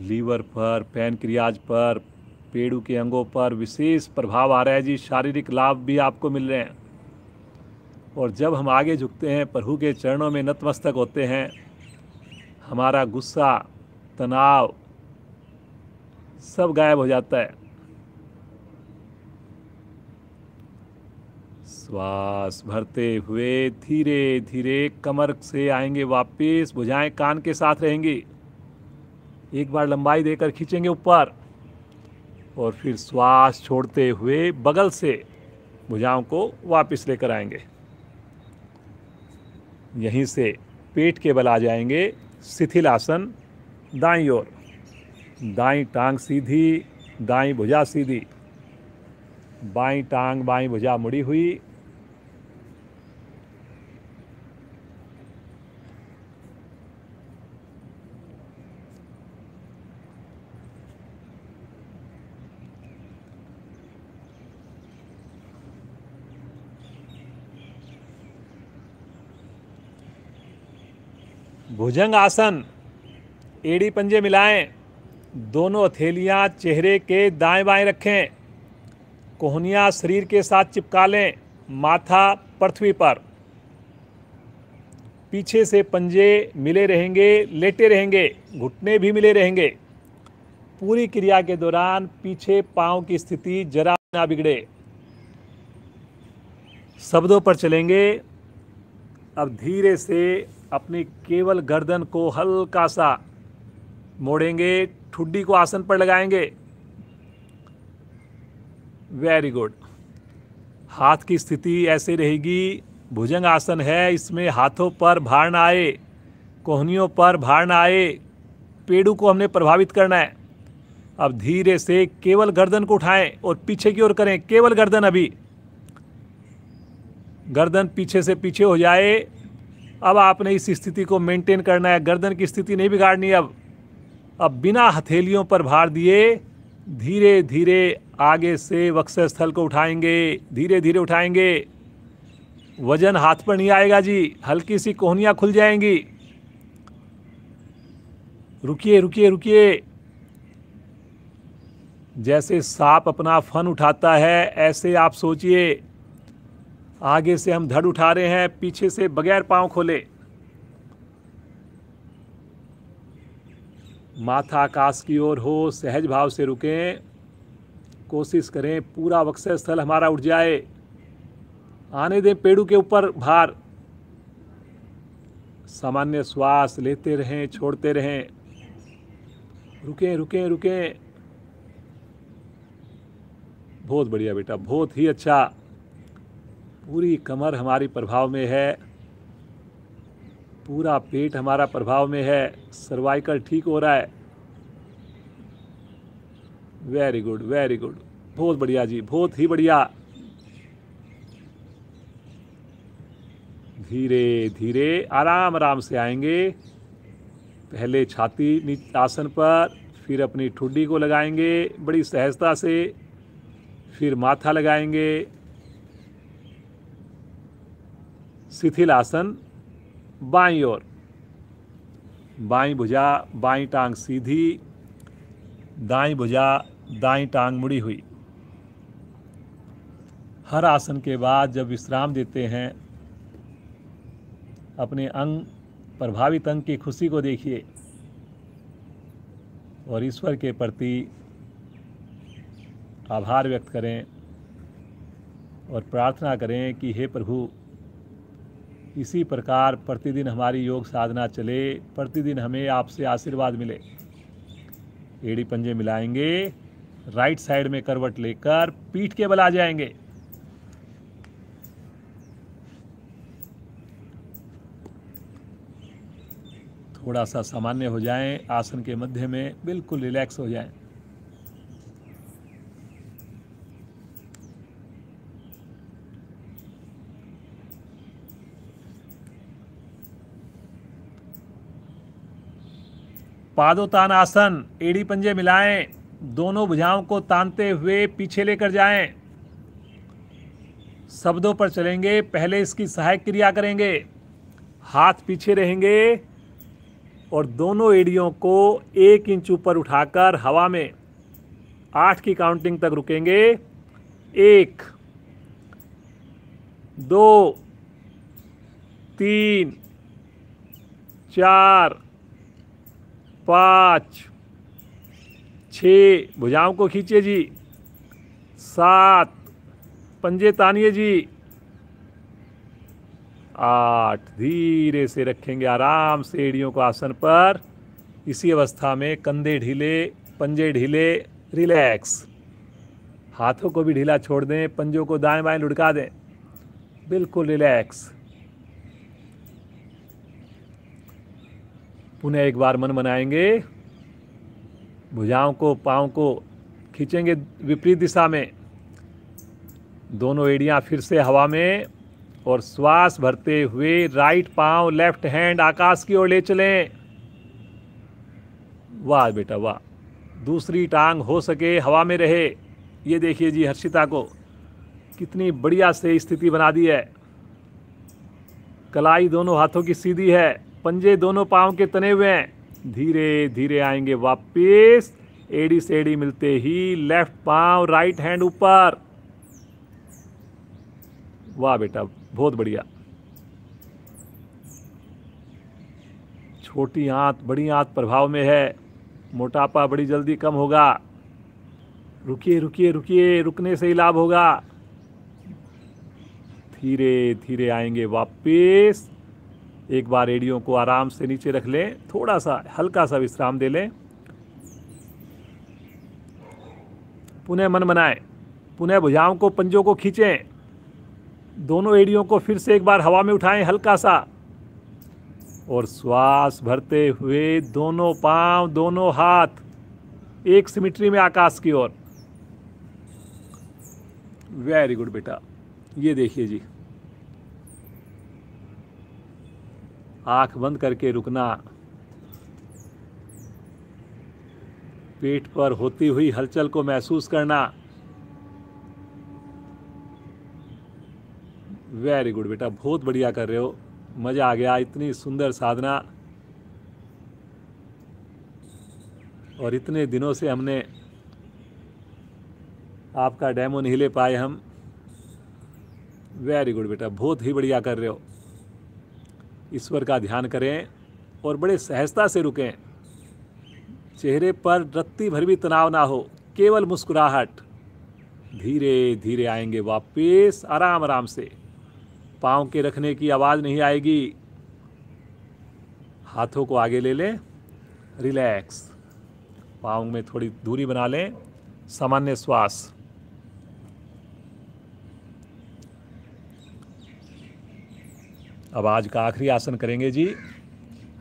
लीवर पर पैनक्रियाज पर पेड़ के अंगों पर विशेष प्रभाव आ रहा है जी शारीरिक लाभ भी आपको मिल रहे हैं और जब हम आगे झुकते हैं प्रभु के चरणों में नतमस्तक होते हैं हमारा गुस्सा तनाव सब गायब हो जाता है श्वास भरते हुए धीरे धीरे कमर से आएंगे वापस बुझाएं कान के साथ रहेंगी एक बार लंबाई देकर खींचेंगे ऊपर और फिर श्वास छोड़ते हुए बगल से भुजाओं को वापस लेकर आएंगे यहीं से पेट के बल आ जाएंगे शिथिल आसन दाई ओर दाई टांग सीधी दाई भुजा सीधी बाई टांग बाई भुजा मुड़ी हुई भुजंग आसन एड़ी पंजे मिलाएं दोनों हथेलियाँ चेहरे के दाएं बाएं रखें कोहनियाँ शरीर के साथ चिपका लें माथा पृथ्वी पर पीछे से पंजे मिले रहेंगे लेटे रहेंगे घुटने भी मिले रहेंगे पूरी क्रिया के दौरान पीछे पाँव की स्थिति जरा ना बिगड़े शब्दों पर चलेंगे अब धीरे से अपनी केवल गर्दन को हल्का सा मोड़ेंगे ठुड्डी को आसन पर लगाएंगे वेरी गुड हाथ की स्थिति ऐसे रहेगी भुजंग आसन है इसमें हाथों पर भार ना आए कोहनियों पर भार ना आए पेड़ों को हमने प्रभावित करना है अब धीरे से केवल गर्दन को उठाएं और पीछे की ओर करें केवल गर्दन अभी गर्दन पीछे से पीछे हो जाए अब आपने इस स्थिति को मेंटेन करना है गर्दन की स्थिति नहीं बिगाड़नी अब अब बिना हथेलियों पर भार दिए धीरे धीरे आगे से वक्षस्थल को उठाएंगे धीरे धीरे उठाएंगे वजन हाथ पर नहीं आएगा जी हल्की सी कोहनियाँ खुल जाएंगी रुकिए रुकिए रुकिए जैसे सांप अपना फन उठाता है ऐसे आप सोचिए आगे से हम धड़ उठा रहे हैं पीछे से बगैर पांव खोले माथा आकाश की ओर हो सहज भाव से रुकें कोशिश करें पूरा वक्सर स्थल हमारा उठ जाए आने दें पेड़ के ऊपर भार सामान्य श्वास लेते रहें छोड़ते रहें रुकें रुकें रुकें बहुत बढ़िया बेटा बहुत ही अच्छा पूरी कमर हमारी प्रभाव में है पूरा पेट हमारा प्रभाव में है सर्वाइकल ठीक हो रहा है वेरी गुड वेरी गुड बहुत बढ़िया जी बहुत ही बढ़िया धीरे धीरे आराम आराम से आएंगे पहले छाती आसन पर फिर अपनी ठुड्डी को लगाएंगे बड़ी सहजता से फिर माथा लगाएंगे शिथिल आसन बाई ओर बाई भुजा बाई टांग सीधी दाई भुजा दाई टांग मुड़ी हुई हर आसन के बाद जब विश्राम देते हैं अपने अंग प्रभावित अंग की खुशी को देखिए और ईश्वर के प्रति आभार व्यक्त करें और प्रार्थना करें कि हे प्रभु इसी प्रकार प्रतिदिन हमारी योग साधना चले प्रतिदिन हमें आपसे आशीर्वाद मिले एड़ी पंजे मिलाएंगे राइट साइड में करवट लेकर पीठ के बल आ जाएंगे थोड़ा सा सामान्य हो जाएं आसन के मध्य में बिल्कुल रिलैक्स हो जाएं पादो तान आसन एड़ी पंजे मिलाएं दोनों भुजाओं को तानते हुए पीछे लेकर जाएं शब्दों पर चलेंगे पहले इसकी सहायक क्रिया करेंगे हाथ पीछे रहेंगे और दोनों एड़ियों को एक इंच ऊपर उठाकर हवा में आठ की काउंटिंग तक रुकेंगे एक दो तीन चार पाँच छ भुजाओं को खींचे जी सात पंजे तानिए जी आठ धीरे से रखेंगे आराम से एड़ियों को आसन पर इसी अवस्था में कंधे ढीले पंजे ढीले रिलैक्स हाथों को भी ढीला छोड़ दें पंजों को दाएं बाएं लुढ़का दें बिल्कुल रिलैक्स पुनः एक बार मन बनाएंगे भुजाओं को पाँव को खींचेंगे विपरीत दिशा में दोनों एड़ियाँ फिर से हवा में और श्वास भरते हुए राइट पाँव लेफ्ट हैंड आकाश की ओर ले चलें वाह बेटा वाह दूसरी टांग हो सके हवा में रहे ये देखिए जी हर्षिता को कितनी बढ़िया से स्थिति बना दी है कलाई दोनों हाथों की सीधी है पंजे दोनों पाँव के तने हुए हैं धीरे धीरे आएंगे वापस एड़ी से एड़ी मिलते ही लेफ्ट पाँव राइट हैंड ऊपर वाह बेटा बहुत बढ़िया छोटी आंत बड़ी आंत प्रभाव में है मोटापा बड़ी जल्दी कम होगा रुकिए रुकिए रुकिए रुकने से ही लाभ होगा धीरे धीरे आएंगे वापस एक बार एड़ियों को आराम से नीचे रख लें थोड़ा सा हल्का सा विश्राम दे लें पुनः मन बनाएं पुनः भुजाओं को पंजों को खींचें दोनों एड़ियों को फिर से एक बार हवा में उठाएं हल्का सा और श्वास भरते हुए दोनों पांव दोनों हाथ एक सिमिट्री में आकाश की ओर वेरी गुड बेटा ये देखिए जी आंख बंद करके रुकना पेट पर होती हुई हलचल को महसूस करना वेरी गुड बेटा बहुत बढ़िया कर रहे हो मज़ा आ गया इतनी सुंदर साधना और इतने दिनों से हमने आपका डेमो नहीं ले पाए हम वेरी गुड बेटा बहुत ही बढ़िया कर रहे हो ईश्वर का ध्यान करें और बड़े सहजता से रुकें चेहरे पर रत्ती भर भी तनाव ना हो केवल मुस्कुराहट धीरे धीरे आएंगे वापस आराम आराम से पाँव के रखने की आवाज़ नहीं आएगी हाथों को आगे ले लें रिलैक्स पाँव में थोड़ी दूरी बना लें सामान्य श्वास अब आज का आखिरी आसन करेंगे जी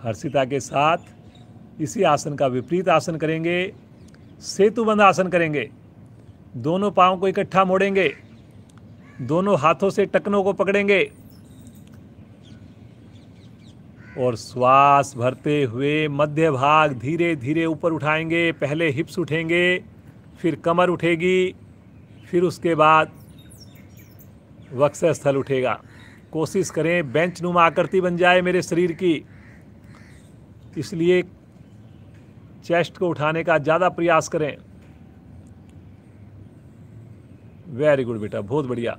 हर्षिता के साथ इसी आसन का विपरीत आसन करेंगे सेतुबंद आसन करेंगे दोनों पाँव को इकट्ठा मोड़ेंगे दोनों हाथों से टकनों को पकड़ेंगे और श्वास भरते हुए मध्य भाग धीरे धीरे ऊपर उठाएंगे पहले हिप्स उठेंगे फिर कमर उठेगी फिर उसके बाद वक्षस्थल उठेगा कोशिश करें बेंच नुमा आकृति बन जाए मेरे शरीर की इसलिए चेस्ट को उठाने का ज़्यादा प्रयास करें वेरी गुड बेटा बहुत बढ़िया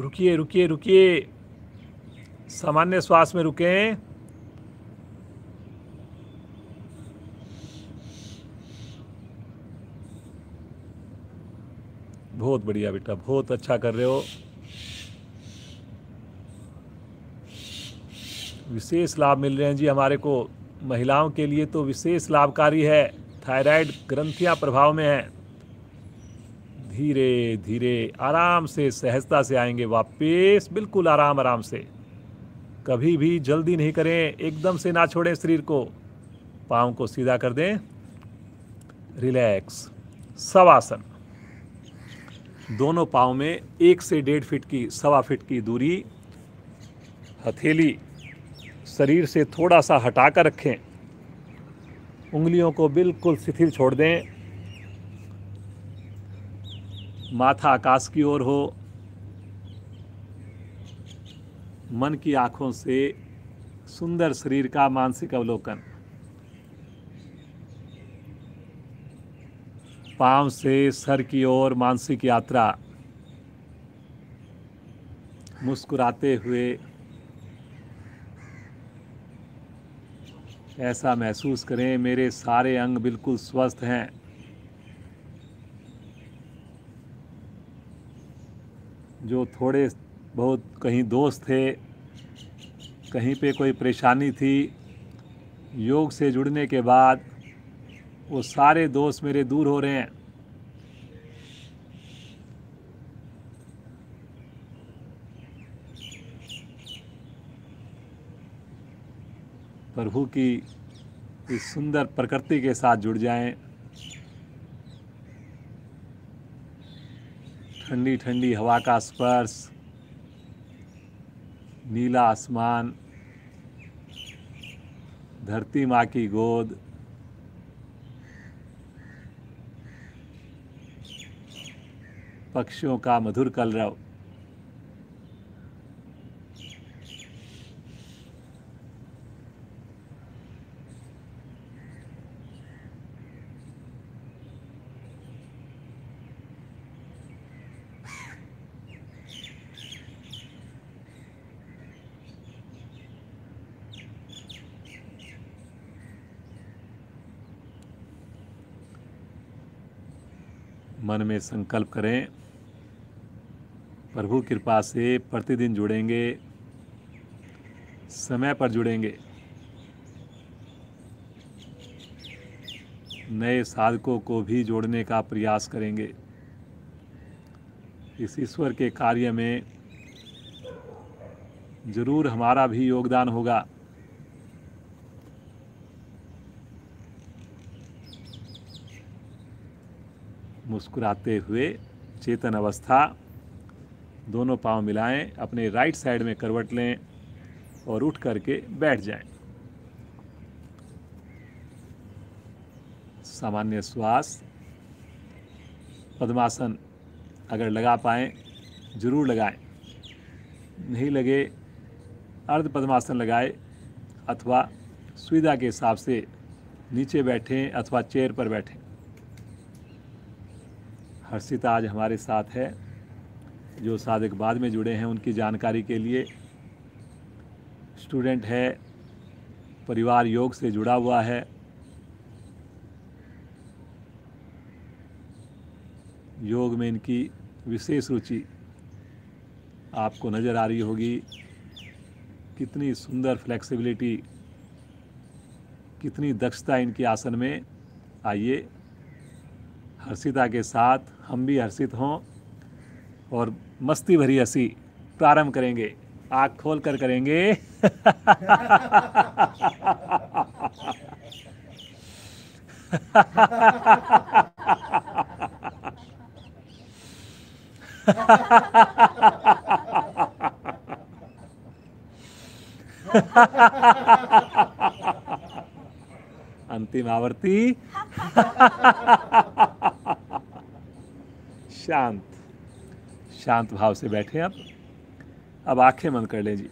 रुकिए रुकिए रुकिए सामान्य श्वास में रुकें बहुत बढ़िया बेटा बहुत अच्छा कर रहे हो विशेष लाभ मिल रहे हैं जी हमारे को महिलाओं के लिए तो विशेष लाभकारी है थायराइड ग्रंथियां प्रभाव में हैं धीरे धीरे आराम से सहजता से आएंगे वापस बिल्कुल आराम आराम से कभी भी जल्दी नहीं करें एकदम से ना छोड़ें शरीर को पाँव को सीधा कर दें रिलैक्स सवासन दोनों पाँव में एक से डेढ़ फिट की सवा फिट की दूरी हथेली शरीर से थोड़ा सा हटा कर रखें उंगलियों को बिल्कुल शिथिल छोड़ दें माथा आकाश की ओर हो मन की आँखों से सुंदर शरीर का मानसिक अवलोकन पांव से सर की ओर मानसिक यात्रा मुस्कुराते हुए ऐसा महसूस करें मेरे सारे अंग बिल्कुल स्वस्थ हैं जो थोड़े बहुत कहीं दोस्त थे कहीं पे कोई परेशानी थी योग से जुड़ने के बाद वो सारे दोस्त मेरे दूर हो रहे हैं प्रभु की इस सुंदर प्रकृति के साथ जुड़ जाएं ठंडी ठंडी हवा का स्पर्श नीला आसमान धरती माँ की गोद पक्षियों का मधुर कलरव में संकल्प करें प्रभु कृपा से प्रतिदिन जुड़ेंगे समय पर जुड़ेंगे नए साधकों को भी जोड़ने का प्रयास करेंगे इस ईश्वर के कार्य में ज़रूर हमारा भी योगदान होगा मुस्कुराते हुए चेतन अवस्था दोनों पांव मिलाएं अपने राइट साइड में करवट लें और उठ करके बैठ जाएं। सामान्य श्वास पद्मासन अगर लगा पाए ज़रूर लगाएं नहीं लगे अर्ध पद्मासन लगाए अथवा सुविधा के हिसाब से नीचे बैठें अथवा चेयर पर बैठें हर्षिता आज हमारे साथ है जो बाद में जुड़े हैं उनकी जानकारी के लिए स्टूडेंट है परिवार योग से जुड़ा हुआ है योग में इनकी विशेष रुचि आपको नज़र आ रही होगी कितनी सुंदर फ्लेक्सिबिलिटी कितनी दक्षता इनके आसन में आइए हर्षिता के साथ हम भी हर्षित हों और मस्ती भरी हंसी प्रारंभ करेंगे आग खोल कर करेंगे अंतिम आवर्ती शांत भाव से बैठे अब अब आंखें बंद कर लें जी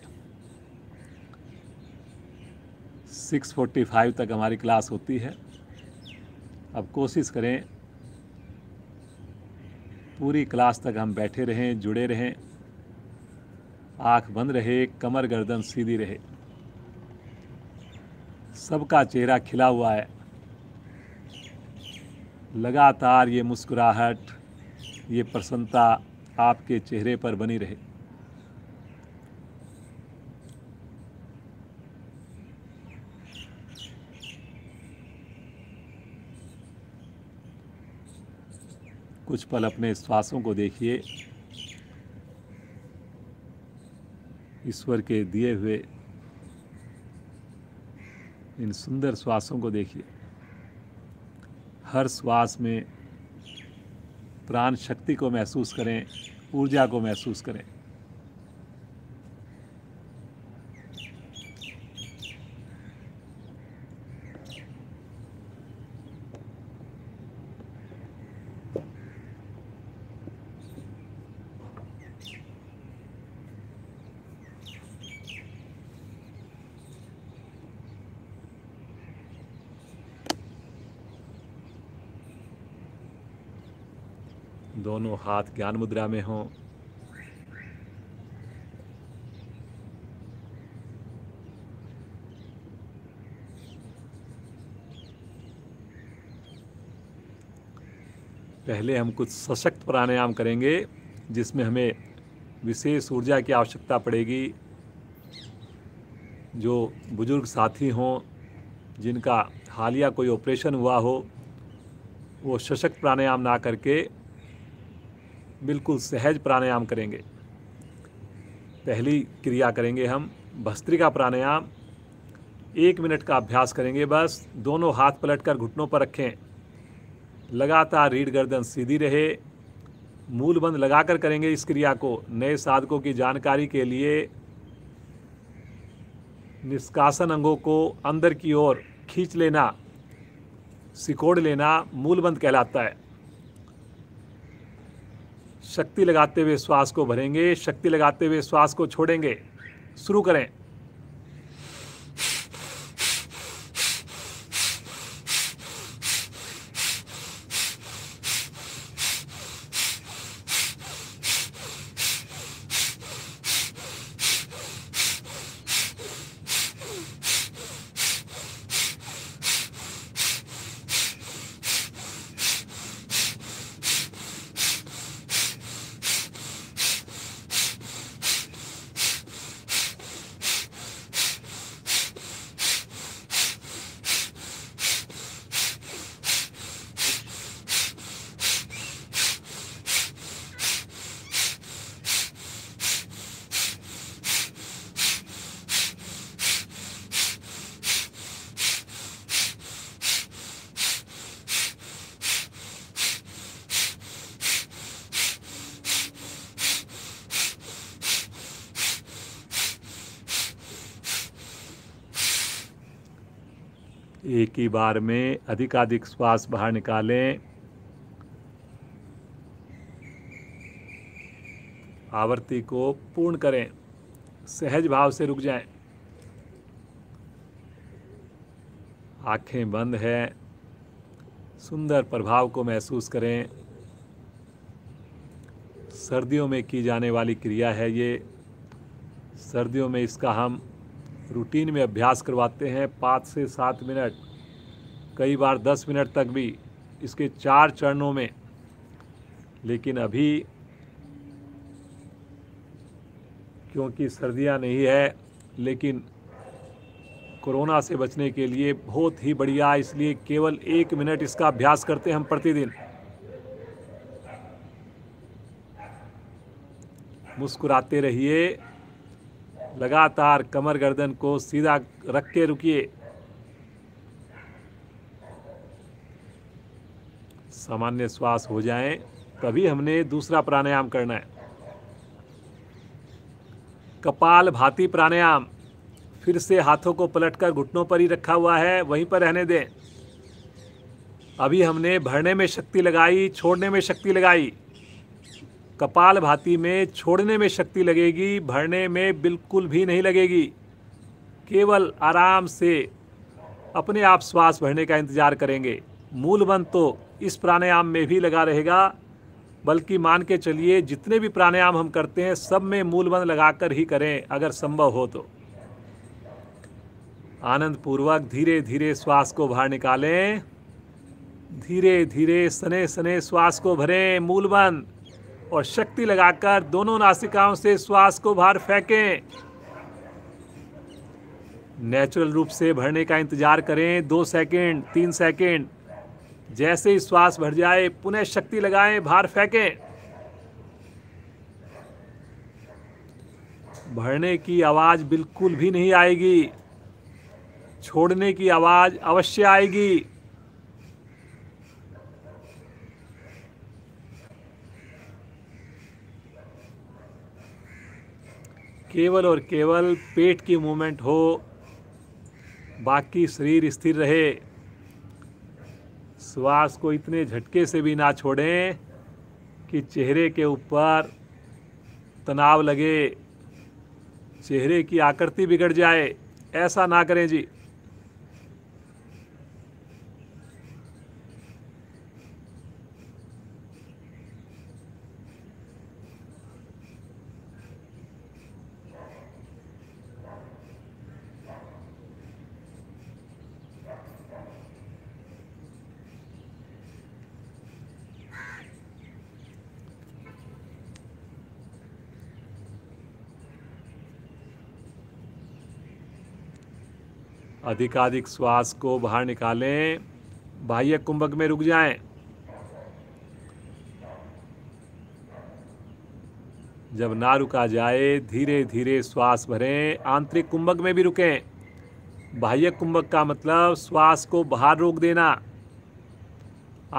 6:45 तक हमारी क्लास होती है अब कोशिश करें पूरी क्लास तक हम बैठे रहें जुड़े रहें आंख बंद रहे कमर गर्दन सीधी रहे सबका चेहरा खिला हुआ है लगातार ये मुस्कुराहट ये प्रसन्नता आपके चेहरे पर बनी रहे कुछ पल अपने श्वासों को देखिए ईश्वर के दिए हुए इन सुंदर श्वासों को देखिए हर श्वास में प्राण शक्ति को महसूस करें ऊर्जा को महसूस करें हाथ ज्ञान मुद्रा में हों पहले हम कुछ सशक्त प्राणायाम करेंगे जिसमें हमें विशेष ऊर्जा की आवश्यकता पड़ेगी जो बुज़ुर्ग साथी हों जिनका हालिया कोई ऑपरेशन हुआ हो वो सशक्त प्राणायाम ना करके बिल्कुल सहज प्राणायाम करेंगे पहली क्रिया करेंगे हम भस्त्रिका प्राणायाम एक मिनट का अभ्यास करेंगे बस दोनों हाथ पलटकर घुटनों पर रखें लगातार रीढ़ गर्दन सीधी रहे मूल बंद लगाकर करेंगे इस क्रिया को नए साधकों की जानकारी के लिए निष्कासन अंगों को अंदर की ओर खींच लेना सिकोड़ लेना मूलबंद कहलाता है शक्ति लगाते हुए श्वास को भरेंगे शक्ति लगाते हुए श्वास को छोड़ेंगे शुरू करें पहली बार में अधिकाधिक श्वास बाहर निकालें आवर्ती को पूर्ण करें सहज भाव से रुक जाएं। आंखें बंद हैं सुंदर प्रभाव को महसूस करें सर्दियों में की जाने वाली क्रिया है ये सर्दियों में इसका हम रूटीन में अभ्यास करवाते हैं पाँच से सात मिनट कई बार दस मिनट तक भी इसके चार चरणों में लेकिन अभी क्योंकि सर्दियां नहीं है लेकिन कोरोना से बचने के लिए बहुत ही बढ़िया इसलिए केवल एक मिनट इसका अभ्यास करते हैं हम प्रतिदिन मुस्कुराते रहिए लगातार कमर गर्दन को सीधा रख के रुकिए सामान्य श्वास हो जाए तभी हमने दूसरा प्राणायाम करना है कपाल भाती प्राणायाम फिर से हाथों को पलटकर घुटनों पर ही रखा हुआ है वहीं पर रहने दें अभी हमने भरने में शक्ति लगाई छोड़ने में शक्ति लगाई कपाल भाती में छोड़ने में शक्ति लगेगी भरने में बिल्कुल भी नहीं लगेगी केवल आराम से अपने आप श्वास भरने का इंतज़ार करेंगे मूल मंत्र तो इस प्राणायाम में भी लगा रहेगा बल्कि मान के चलिए जितने भी प्राणायाम हम करते हैं सब में मूल लगाकर ही करें अगर संभव हो तो आनंद पूर्वक धीरे धीरे श्वास को बाहर निकालें धीरे धीरे सने सने श्वास को भरें मूल और शक्ति लगाकर दोनों नासिकाओं से श्वास को बाहर फेंकें नेचुरल रूप से भरने का इंतजार करें दो सेकेंड तीन सेकेंड जैसे ही श्वास भर जाए पुनः शक्ति लगाएं भार फेंकें भरने की आवाज़ बिल्कुल भी नहीं आएगी छोड़ने की आवाज़ अवश्य आएगी केवल और केवल पेट की मूवमेंट हो बाकी शरीर स्थिर रहे श्वास को इतने झटके से भी ना छोड़ें कि चेहरे के ऊपर तनाव लगे चेहरे की आकृति बिगड़ जाए ऐसा ना करें जी अधिकाधिक श्वास को बाहर निकालें बाह्य कुंभक में रुक जाएं जब ना रुका जाए धीरे धीरे श्वास भरें आंतरिक कुंभक में भी रुकें बाह्य कुंभक का मतलब श्वास को बाहर रोक देना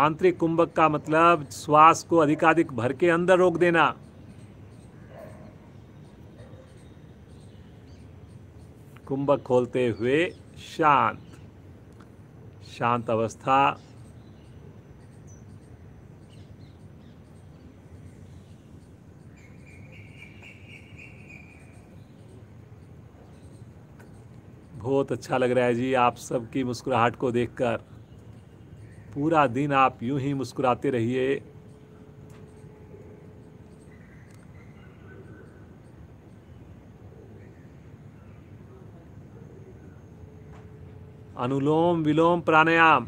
आंतरिक कुंभक का मतलब श्वास को अधिकाधिक भर के अंदर रोक देना कुंभक खोलते हुए शांत शांत अवस्था बहुत अच्छा लग रहा है जी आप सबकी मुस्कुराहट को देखकर पूरा दिन आप यूं ही मुस्कुराते रहिए अनुलोम विलोम प्राणायाम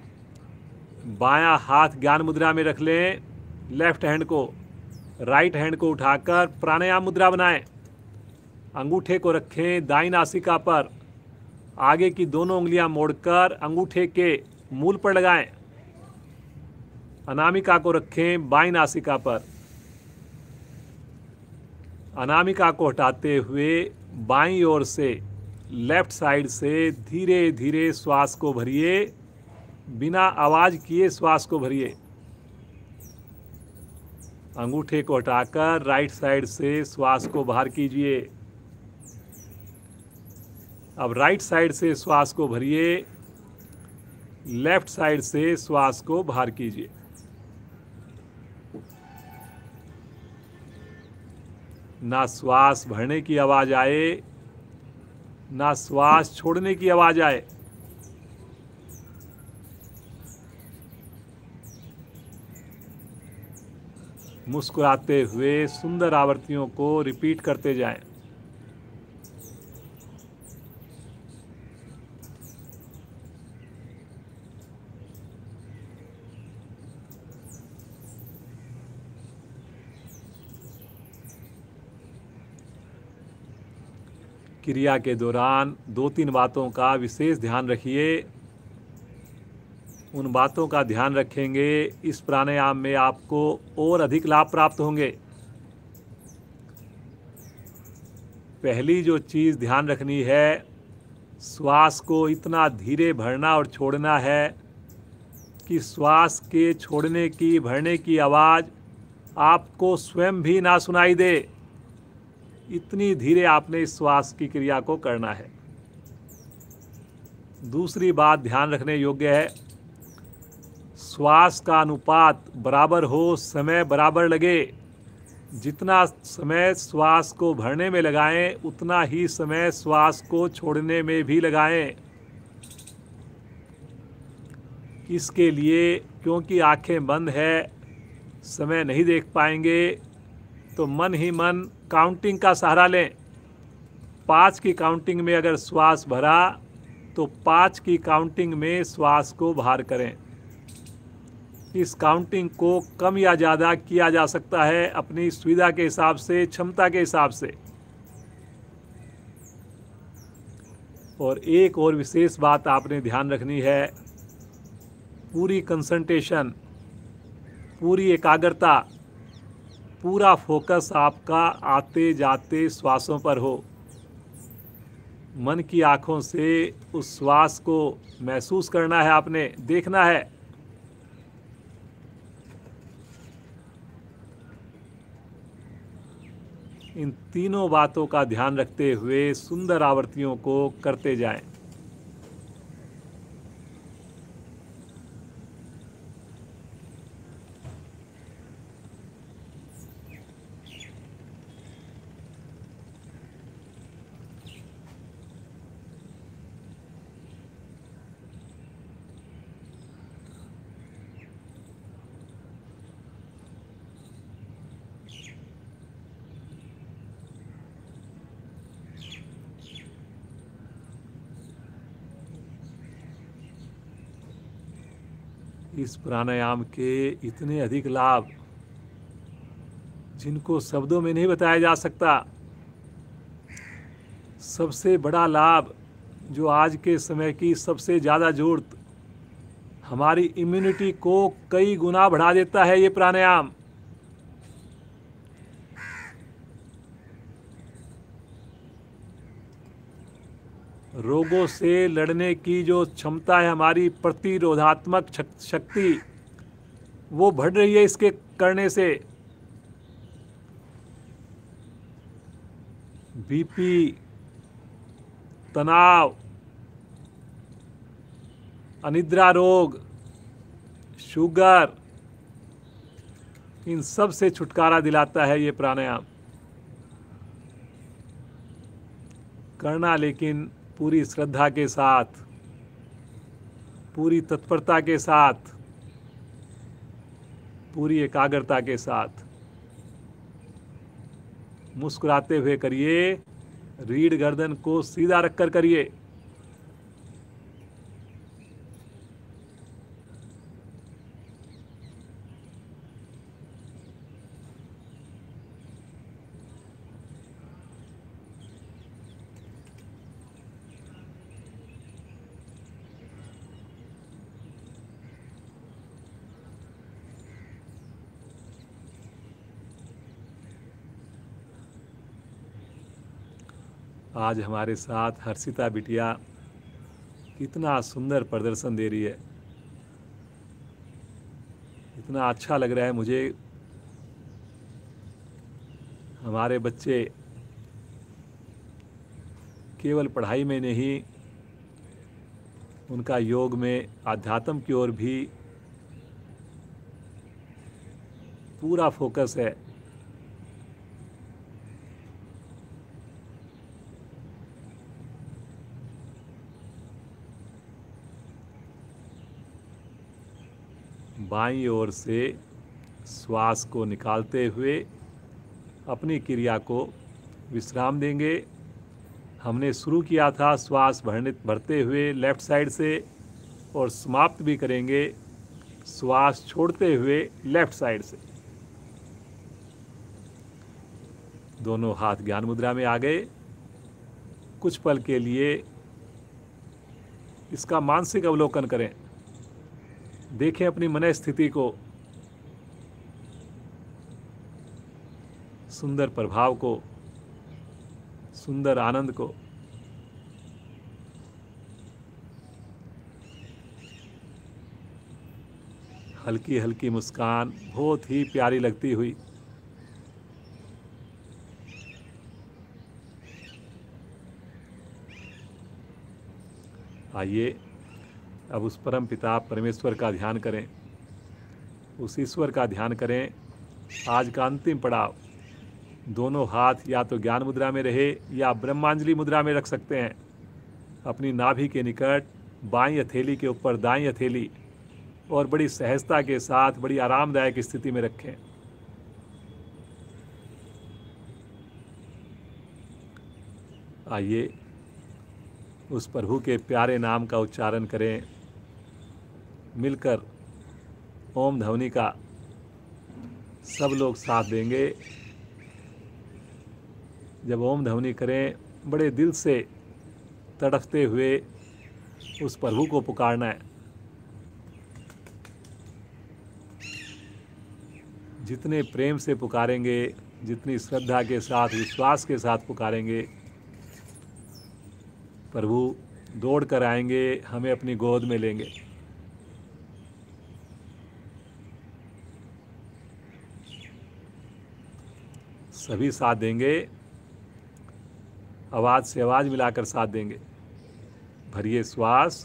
बायां हाथ ज्ञान मुद्रा में रख लें लेफ्ट हैंड को राइट हैंड को उठाकर प्राणायाम मुद्रा बनाएं अंगूठे को रखें दाई नासिका पर आगे की दोनों उंगलियां मोड़कर अंगूठे के मूल पर लगाएं अनामिका को रखें बाई नासिका पर अनामिका को हटाते हुए बाई ओर से लेफ्ट साइड से धीरे धीरे श्वास को भरिए बिना आवाज़ किए श्वास को भरिए अंगूठे को हटाकर राइट साइड से श्वास को बाहर कीजिए अब राइट साइड से श्वास को भरिए लेफ्ट साइड से श्वास को बाहर कीजिए ना श्वास भरने की आवाज़ आए ना श्वास छोड़ने की आवाज आए मुस्कुराते हुए सुंदर आवृत्तियों को रिपीट करते जाएं क्रिया के दौरान दो तीन बातों का विशेष ध्यान रखिए उन बातों का ध्यान रखेंगे इस प्राणायाम में आपको और अधिक लाभ प्राप्त होंगे पहली जो चीज़ ध्यान रखनी है श्वास को इतना धीरे भरना और छोड़ना है कि श्वास के छोड़ने की भरने की आवाज़ आपको स्वयं भी ना सुनाई दे इतनी धीरे आपने इस श्वास की क्रिया को करना है दूसरी बात ध्यान रखने योग्य है श्वास का अनुपात बराबर हो समय बराबर लगे जितना समय श्वास को भरने में लगाएं उतना ही समय श्वास को छोड़ने में भी लगाएं इसके लिए क्योंकि आंखें बंद है समय नहीं देख पाएंगे तो मन ही मन काउंटिंग का सहारा लें पाँच की काउंटिंग में अगर श्वास भरा तो पाँच की काउंटिंग में श्वास को बाहर करें इस काउंटिंग को कम या ज़्यादा किया जा सकता है अपनी सुविधा के हिसाब से क्षमता के हिसाब से और एक और विशेष बात आपने ध्यान रखनी है पूरी कंसंट्रेशन पूरी एकाग्रता पूरा फोकस आपका आते जाते श्वासों पर हो मन की आँखों से उस श्वास को महसूस करना है आपने देखना है इन तीनों बातों का ध्यान रखते हुए सुंदर आवर्तियों को करते जाएं। इस प्राणायाम के इतने अधिक लाभ जिनको शब्दों में नहीं बताया जा सकता सबसे बड़ा लाभ जो आज के समय की सबसे ज़्यादा ज़रूरत हमारी इम्यूनिटी को कई गुना बढ़ा देता है ये प्राणायाम रोगों से लड़ने की जो क्षमता है हमारी प्रतिरोधात्मक शक्ति वो बढ़ रही है इसके करने से बीपी तनाव अनिद्रा रोग शुगर इन सब से छुटकारा दिलाता है ये प्राणायाम करना लेकिन पूरी श्रद्धा के साथ पूरी तत्परता के साथ पूरी एकाग्रता के साथ मुस्कुराते हुए करिए रीढ़ गर्दन को सीधा रखकर करिए आज हमारे साथ हर्षिता बिटिया कितना सुंदर प्रदर्शन दे रही है इतना अच्छा लग रहा है मुझे हमारे बच्चे केवल पढ़ाई में नहीं उनका योग में आध्यात्म की ओर भी पूरा फोकस है बाई ओर से श्वास को निकालते हुए अपनी क्रिया को विश्राम देंगे हमने शुरू किया था श्वास भरने भरते हुए लेफ्ट साइड से और समाप्त भी करेंगे श्वास छोड़ते हुए लेफ्ट साइड से दोनों हाथ ज्ञान मुद्रा में आ गए कुछ पल के लिए इसका मानसिक अवलोकन करें देखें अपनी मन स्थिति को सुंदर प्रभाव को सुंदर आनंद को हल्की हल्की मुस्कान बहुत ही प्यारी लगती हुई आइए अब उस परम पिता परमेश्वर का ध्यान करें उस ईश्वर का ध्यान करें आज का अंतिम पड़ाव दोनों हाथ या तो ज्ञान मुद्रा में रहे या ब्रह्मांजलि मुद्रा में रख सकते हैं अपनी नाभि के निकट बाई हथेली के ऊपर दाई हथेली और बड़ी सहजता के साथ बड़ी आरामदायक स्थिति में रखें आइए उस प्रभु के प्यारे नाम का उच्चारण करें मिलकर ओम ध्वनि का सब लोग साथ देंगे जब ओम ध्वनि करें बड़े दिल से तड़फते हुए उस प्रभु को पुकारना है जितने प्रेम से पुकारेंगे जितनी श्रद्धा के साथ विश्वास के साथ पुकारेंगे प्रभु दौड़ कर आएंगे हमें अपनी गोद में लेंगे सभी साथ देंगे आवाज़ से आवाज़ मिलाकर साथ देंगे भरिए श्वास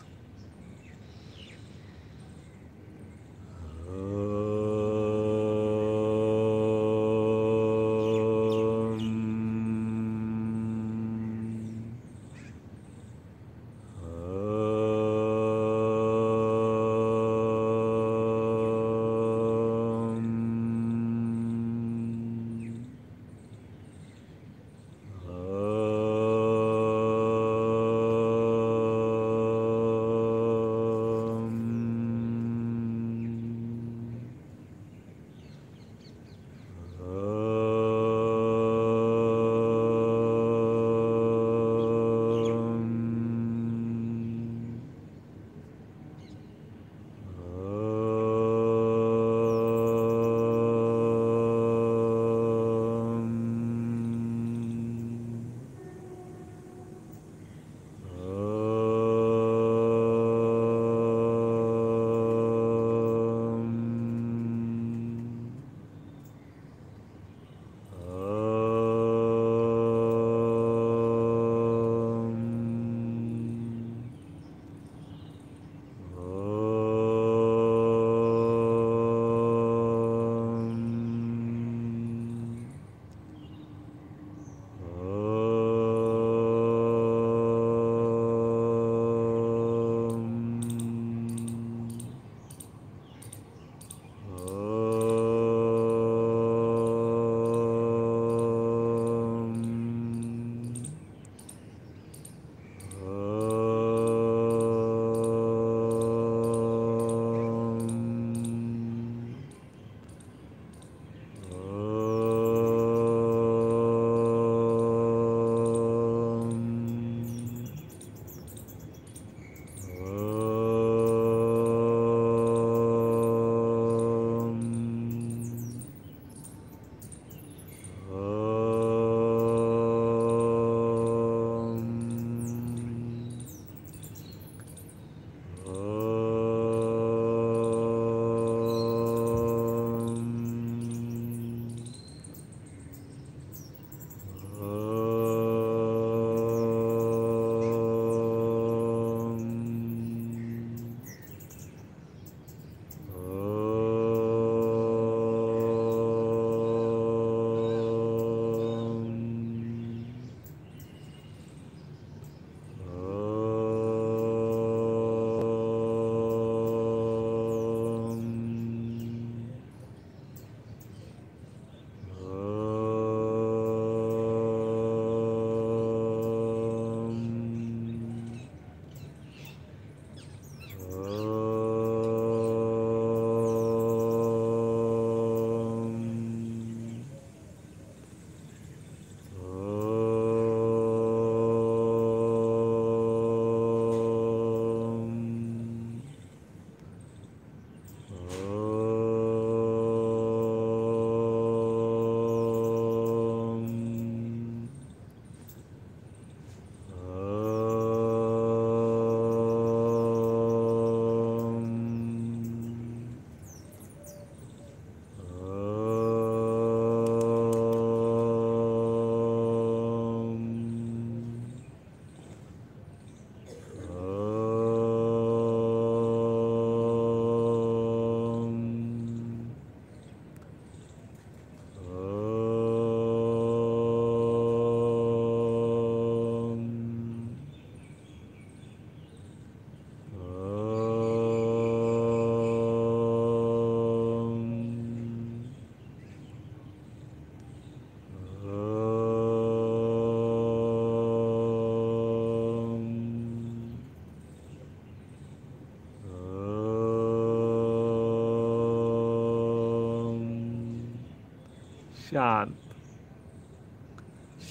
शांत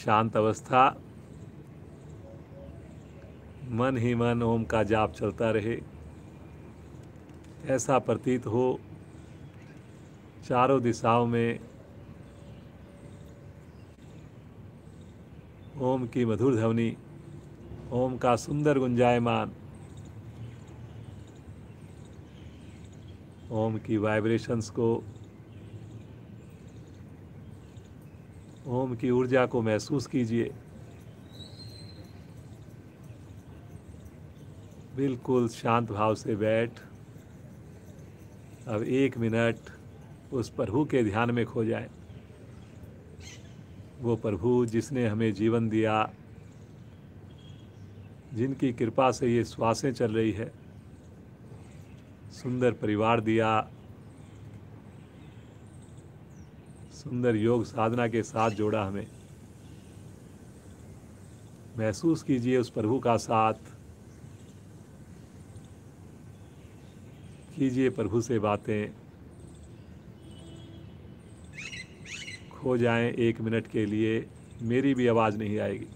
शांत अवस्था मन ही मन ओम का जाप चलता रहे ऐसा प्रतीत हो चारों दिशाओं में ओम की मधुर ध्वनि ओम का सुंदर गुंजायमान ओम की वाइब्रेशंस को उनकी ऊर्जा को महसूस कीजिए बिल्कुल शांत भाव से बैठ अब एक मिनट उस प्रभु के ध्यान में खो जाए वो प्रभु जिसने हमें जीवन दिया जिनकी कृपा से ये श्वासें चल रही है सुंदर परिवार दिया सुंदर योग साधना के साथ जोड़ा हमें महसूस कीजिए उस प्रभु का साथ कीजिए प्रभु से बातें खो जाएं एक मिनट के लिए मेरी भी आवाज़ नहीं आएगी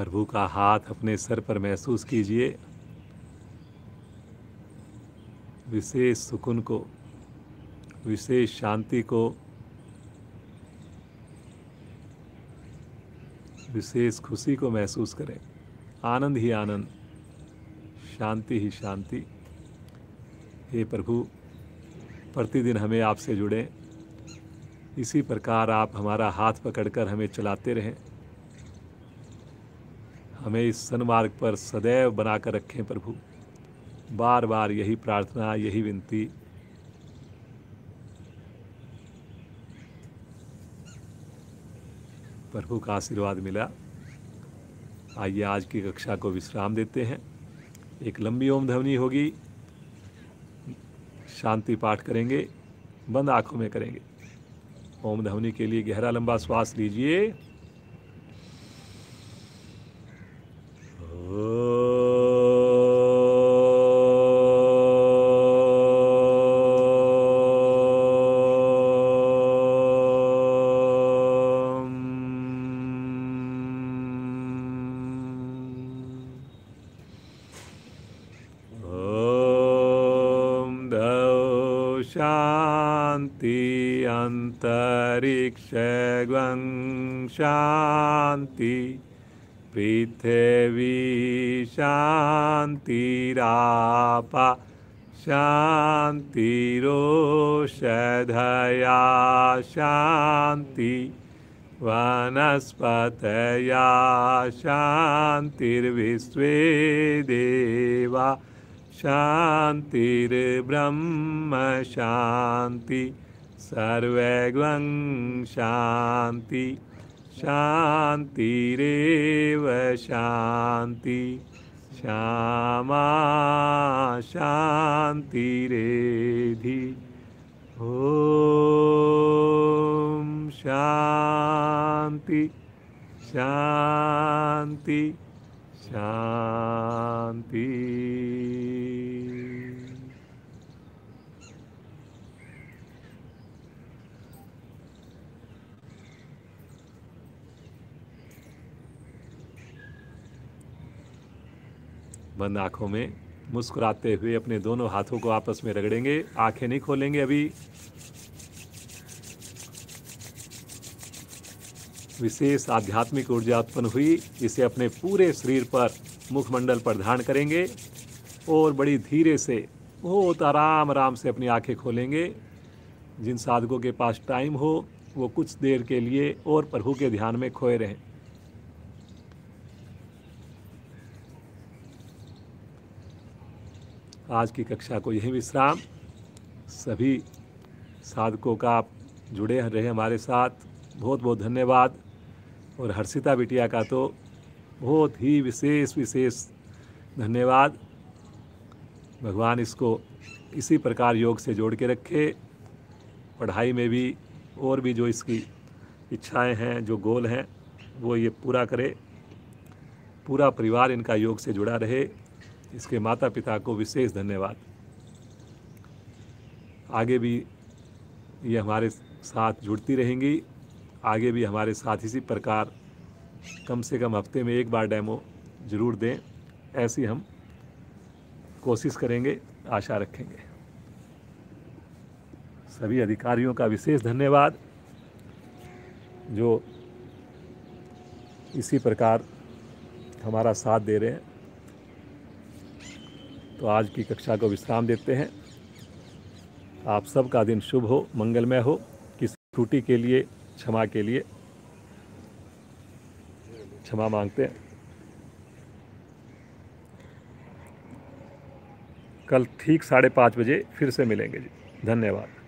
प्रभु का हाथ अपने सर पर महसूस कीजिए विशेष सुकून को विशेष शांति को विशेष खुशी को महसूस करें आनंद ही आनंद शांति ही शांति हे प्रभु प्रतिदिन हमें आपसे जुड़ें इसी प्रकार आप हमारा हाथ पकड़कर हमें चलाते रहें हमें इस सन्मार्ग पर सदैव बनाकर रखें प्रभु बार बार यही प्रार्थना यही विनती प्रभु का आशीर्वाद मिला आइए आज की कक्षा को विश्राम देते हैं एक लंबी ओम ध्वनि होगी शांति पाठ करेंगे बंद आंखों में करेंगे ओम ध्वनि के लिए गहरा लंबा श्वास लीजिए शान्ति पृथिवी शांति शान्तिरोषधया शान्ति वनस्पतया शान्तिर्विश्वे देवा शांतिर्ब्रह्म शांति सर्वगुणं शांति शांति शान्तिरेव शांति श्यामा शांति शान्तिरेधि ॐ शांति शांति, शांति बंद आँखों में मुस्कुराते हुए अपने दोनों हाथों को आपस में रगड़ेंगे आंखें नहीं खोलेंगे अभी विशेष आध्यात्मिक ऊर्जा उत्पन्न हुई इसे अपने पूरे शरीर पर मुखमंडल पर धारण करेंगे और बड़ी धीरे से बहुत आराम आराम से अपनी आंखें खोलेंगे जिन साधकों के पास टाइम हो वो कुछ देर के लिए और प्रभु के ध्यान में खोए रहें आज की कक्षा को यही विश्राम सभी साधकों का आप जुड़े रहे हमारे साथ बहुत बहुत धन्यवाद और हर्षिता बिटिया का तो बहुत ही विशेष विशेष धन्यवाद भगवान इसको इसी प्रकार योग से जोड़ के रखे पढ़ाई में भी और भी जो इसकी इच्छाएं हैं जो गोल हैं वो ये पूरा करे पूरा परिवार इनका योग से जुड़ा रहे इसके माता पिता को विशेष धन्यवाद आगे भी ये हमारे साथ जुड़ती रहेंगी आगे भी हमारे साथ इसी प्रकार कम से कम हफ्ते में एक बार डेमो ज़रूर दें ऐसी हम कोशिश करेंगे आशा रखेंगे सभी अधिकारियों का विशेष धन्यवाद जो इसी प्रकार हमारा साथ दे रहे हैं तो आज की कक्षा को विश्राम देते हैं आप सबका दिन शुभ हो मंगलमय हो किसी त्रुटि के लिए क्षमा के लिए क्षमा मांगते हैं कल ठीक साढ़े पाँच बजे फिर से मिलेंगे जी धन्यवाद